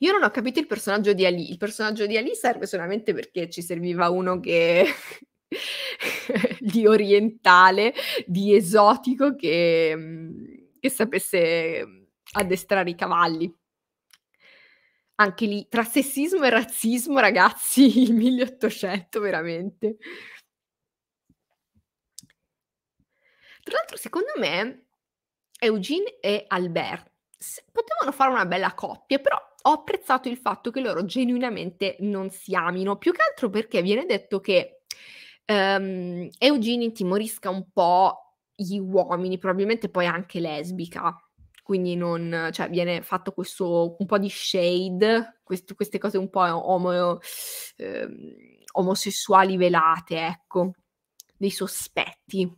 Io non ho capito il personaggio di Ali. Il personaggio di Ali serve solamente perché ci serviva uno che... (laughs) di orientale, di esotico, che, mm, che sapesse mm, addestrare i cavalli anche lì tra sessismo e razzismo, ragazzi, (laughs) il 1800 veramente. Tra l'altro, secondo me, Eugene e Albert potevano fare una bella coppia, però ho apprezzato il fatto che loro genuinamente non si amino, più che altro perché viene detto che um, Eugene intimorisca un po' gli uomini, probabilmente poi anche lesbica, quindi non, cioè, viene fatto questo un po' di shade, quest- queste cose un po' omo- eh, omosessuali velate, ecco, dei sospetti.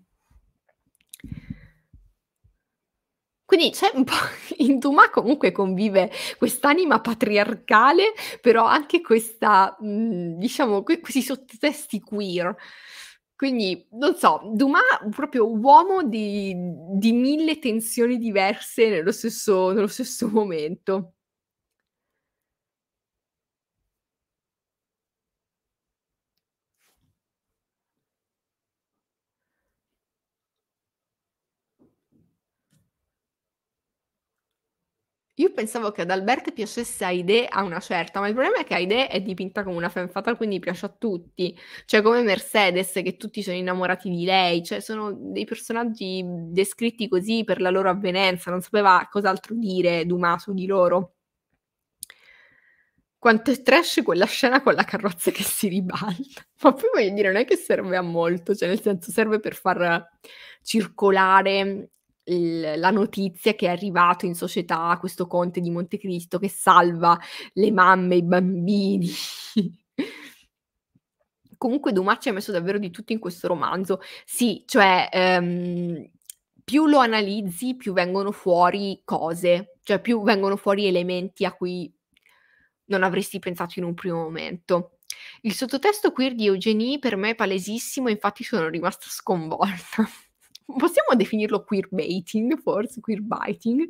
Quindi c'è un po' (laughs) in Duma comunque convive quest'anima patriarcale, però anche questa, mhmm, diciamo, questi sottotesti queer. Quindi, non so, Dumas proprio uomo di, di mille tensioni diverse nello stesso, nello stesso momento. Io pensavo che ad Albert piacesse Aide a una certa, ma il problema è che Aide è dipinta come una fan fatal, quindi piace a tutti. Cioè, come Mercedes, che tutti sono innamorati di lei. Cioè, sono dei personaggi descritti così per la loro avvenenza. Non sapeva cos'altro dire Dumas su di loro. Quanto è trash quella scena con la carrozza che si ribalta. (laughs) Ma poi voglio dire, non è che serve a molto, cioè nel senso serve per far circolare la notizia che è arrivato in società questo conte di Montecristo che salva le mamme, e i bambini. (laughs) Comunque Dumas ci ha messo davvero di tutto in questo romanzo. Sì, cioè ehm, più lo analizzi, più vengono fuori cose, cioè più vengono fuori elementi a cui non avresti pensato in un primo momento. Il sottotesto queer di Eugenie per me è palesissimo, infatti sono rimasta sconvolta. (laughs) possiamo definirlo queerbaiting, forse queerbiting.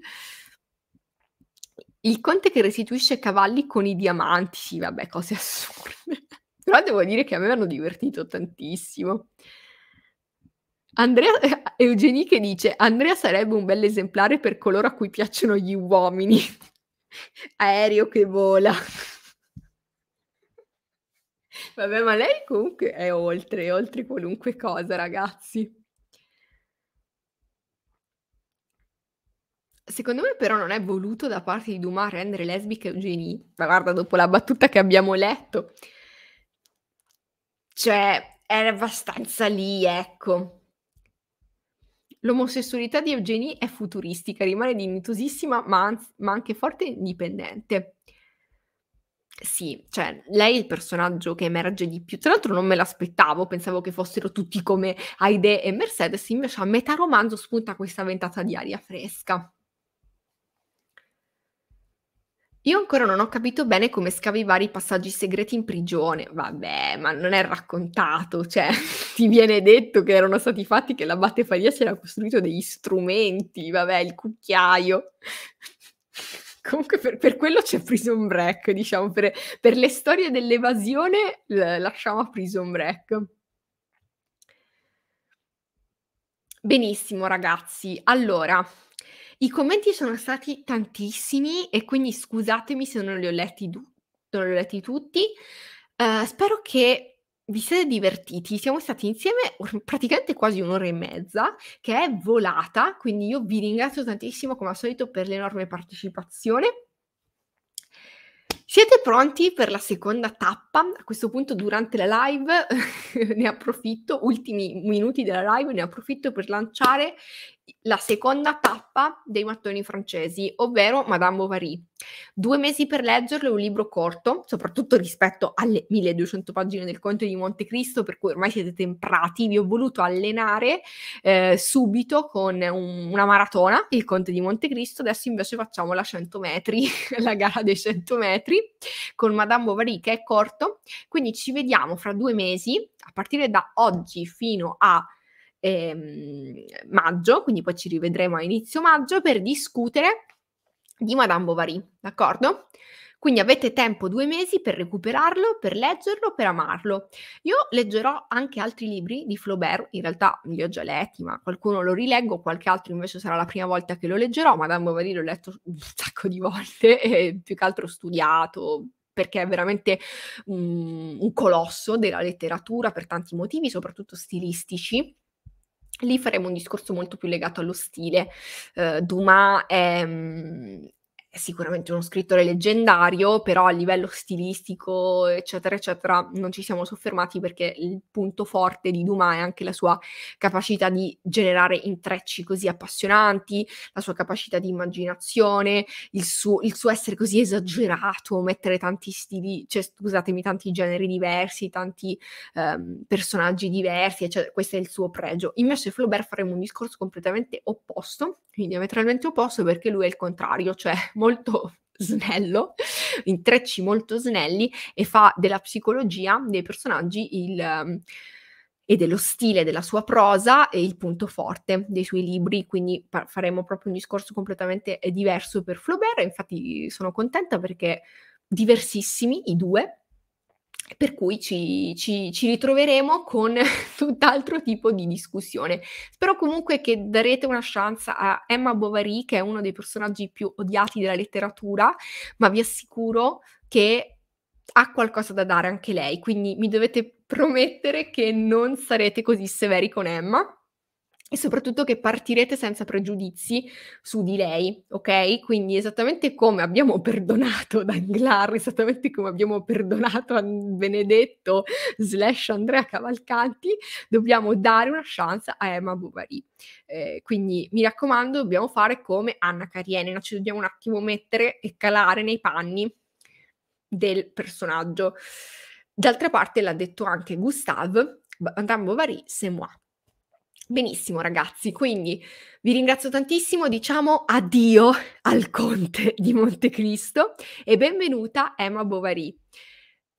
Il conte che restituisce cavalli con i diamanti, sì, vabbè, cose assurde. (laughs) Però devo dire che a me hanno divertito tantissimo. Andrea eh, Eugenie che dice: Andrea sarebbe un bel esemplare per coloro a cui piacciono gli uomini. (laughs) Aereo che vola. (laughs) Vabbè, ma lei comunque è oltre, è oltre qualunque cosa, ragazzi. Secondo me però non è voluto da parte di Dumas rendere lesbica Eugenie, ma guarda dopo la battuta che abbiamo letto, cioè era abbastanza lì, ecco. L'omosessualità di Eugenie è futuristica, rimane dignitosissima ma, anzi, ma anche forte e indipendente. Sì, cioè lei è il personaggio che emerge di più. Tra l'altro non me l'aspettavo, pensavo che fossero tutti come Aide e Mercedes, invece a metà romanzo spunta questa ventata di aria fresca. Io ancora non ho capito bene come scavi i vari passaggi segreti in prigione. Vabbè, ma non è raccontato, cioè (laughs) ti viene detto che erano stati fatti che l'abate Faria si era costruito degli strumenti, vabbè, il cucchiaio. (laughs) Comunque per, per, quello c'è Prison Break, diciamo, per, per le storie dell'evasione l- lasciamo a Prison Break. Benissimo ragazzi, allora i commenti sono stati tantissimi e quindi scusatemi se non li ho letti, du- non li ho letti tutti. Uh, spero che vi siete divertiti, siamo stati insieme praticamente quasi un'ora e mezza, che è volata, quindi io vi ringrazio tantissimo come al solito per l'enorme partecipazione. Siete pronti per la seconda tappa? A questo punto durante la live (laughs) ne approfitto, ultimi minuti della live ne approfitto per lanciare la seconda tappa dei mattoni francesi, ovvero Madame Bovary. Due mesi per leggerlo è un libro corto, soprattutto rispetto alle 1200 pagine del Conte di Montecristo, per cui ormai siete temprati. Vi ho voluto allenare eh, subito con un, una maratona, il Conte di Montecristo. Adesso invece facciamo la 100 metri, (laughs) la gara dei 100 metri con Madame Bovary, che è corto. Quindi ci vediamo fra due mesi, a partire da oggi fino a ehm, maggio, quindi poi ci rivedremo a inizio maggio per discutere di Madame Bovary, d'accordo? Quindi avete tempo due mesi per recuperarlo, per leggerlo, per amarlo. Io leggerò anche altri libri di Flaubert, in realtà li ho già letti, ma qualcuno lo rileggo, qualche altro invece sarà la prima volta che lo leggerò. Madame Bovary l'ho letto un (laughs) sacco di volte, e più che altro studiato, perché è veramente um, un colosso della letteratura per tanti motivi, soprattutto stilistici Lì faremo un discorso molto più legato allo stile. Uh, Dumas è, mm, è sicuramente uno scrittore leggendario, però a livello stilistico, eccetera, eccetera, non ci siamo soffermati perché il punto forte di Dumas è anche la sua capacità di generare intrecci così appassionanti, la sua capacità di immaginazione, il suo, il suo essere così esagerato, mettere tanti stili, cioè scusatemi, tanti generi diversi, tanti ehm, personaggi diversi, eccetera. Questo è il suo pregio. Invece Flaubert faremo un discorso completamente opposto, quindi diametralmente opposto perché lui è il contrario, cioè molto (laughs) snello, intrecci molto snelli e fa della psicologia dei personaggi il, ehm, e dello stile della sua prosa e il punto forte dei suoi libri, quindi faremo proprio un discorso completamente eh, diverso per Flaubert, infatti sono contenta perché diversissimi i due, per cui ci, ci, ci, ritroveremo con (laughs) tutt'altro tipo di discussione. Spero comunque che darete una chance a Emma Bovary, che è uno dei personaggi più odiati della letteratura, ma vi assicuro che ha qualcosa da dare anche lei, quindi mi dovete promettere che non sarete così severi con Emma e soprattutto che partirete senza pregiudizi su di lei, ok? Quindi esattamente come abbiamo (laughs) perdonato Danglar, esattamente come abbiamo perdonato Benedetto slash Andrea Cavalcanti, dobbiamo dare una chance a Emma Bovary. Eh, quindi mi raccomando, dobbiamo fare come Anna Karenina, ci dobbiamo un attimo mettere e calare nei panni del personaggio. D'altra parte l'ha detto anche Gustave, Madame Bovary, c'est moi Benissimo ragazzi, quindi vi ringrazio tantissimo, diciamo addio al Conte di Montecristo e benvenuta Emma Bovary.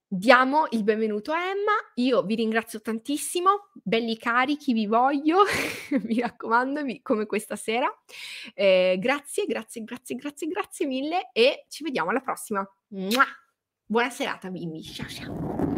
Diamo il benvenuto a Emma, io vi ringrazio tantissimo, belli carichi, vi voglio, (laughs) mi raccomando, come questa sera. Eh, grazie, grazie, grazie, grazie, grazie mille e ci vediamo alla prossima. Mua! Buona serata bimbi, ciao ciao.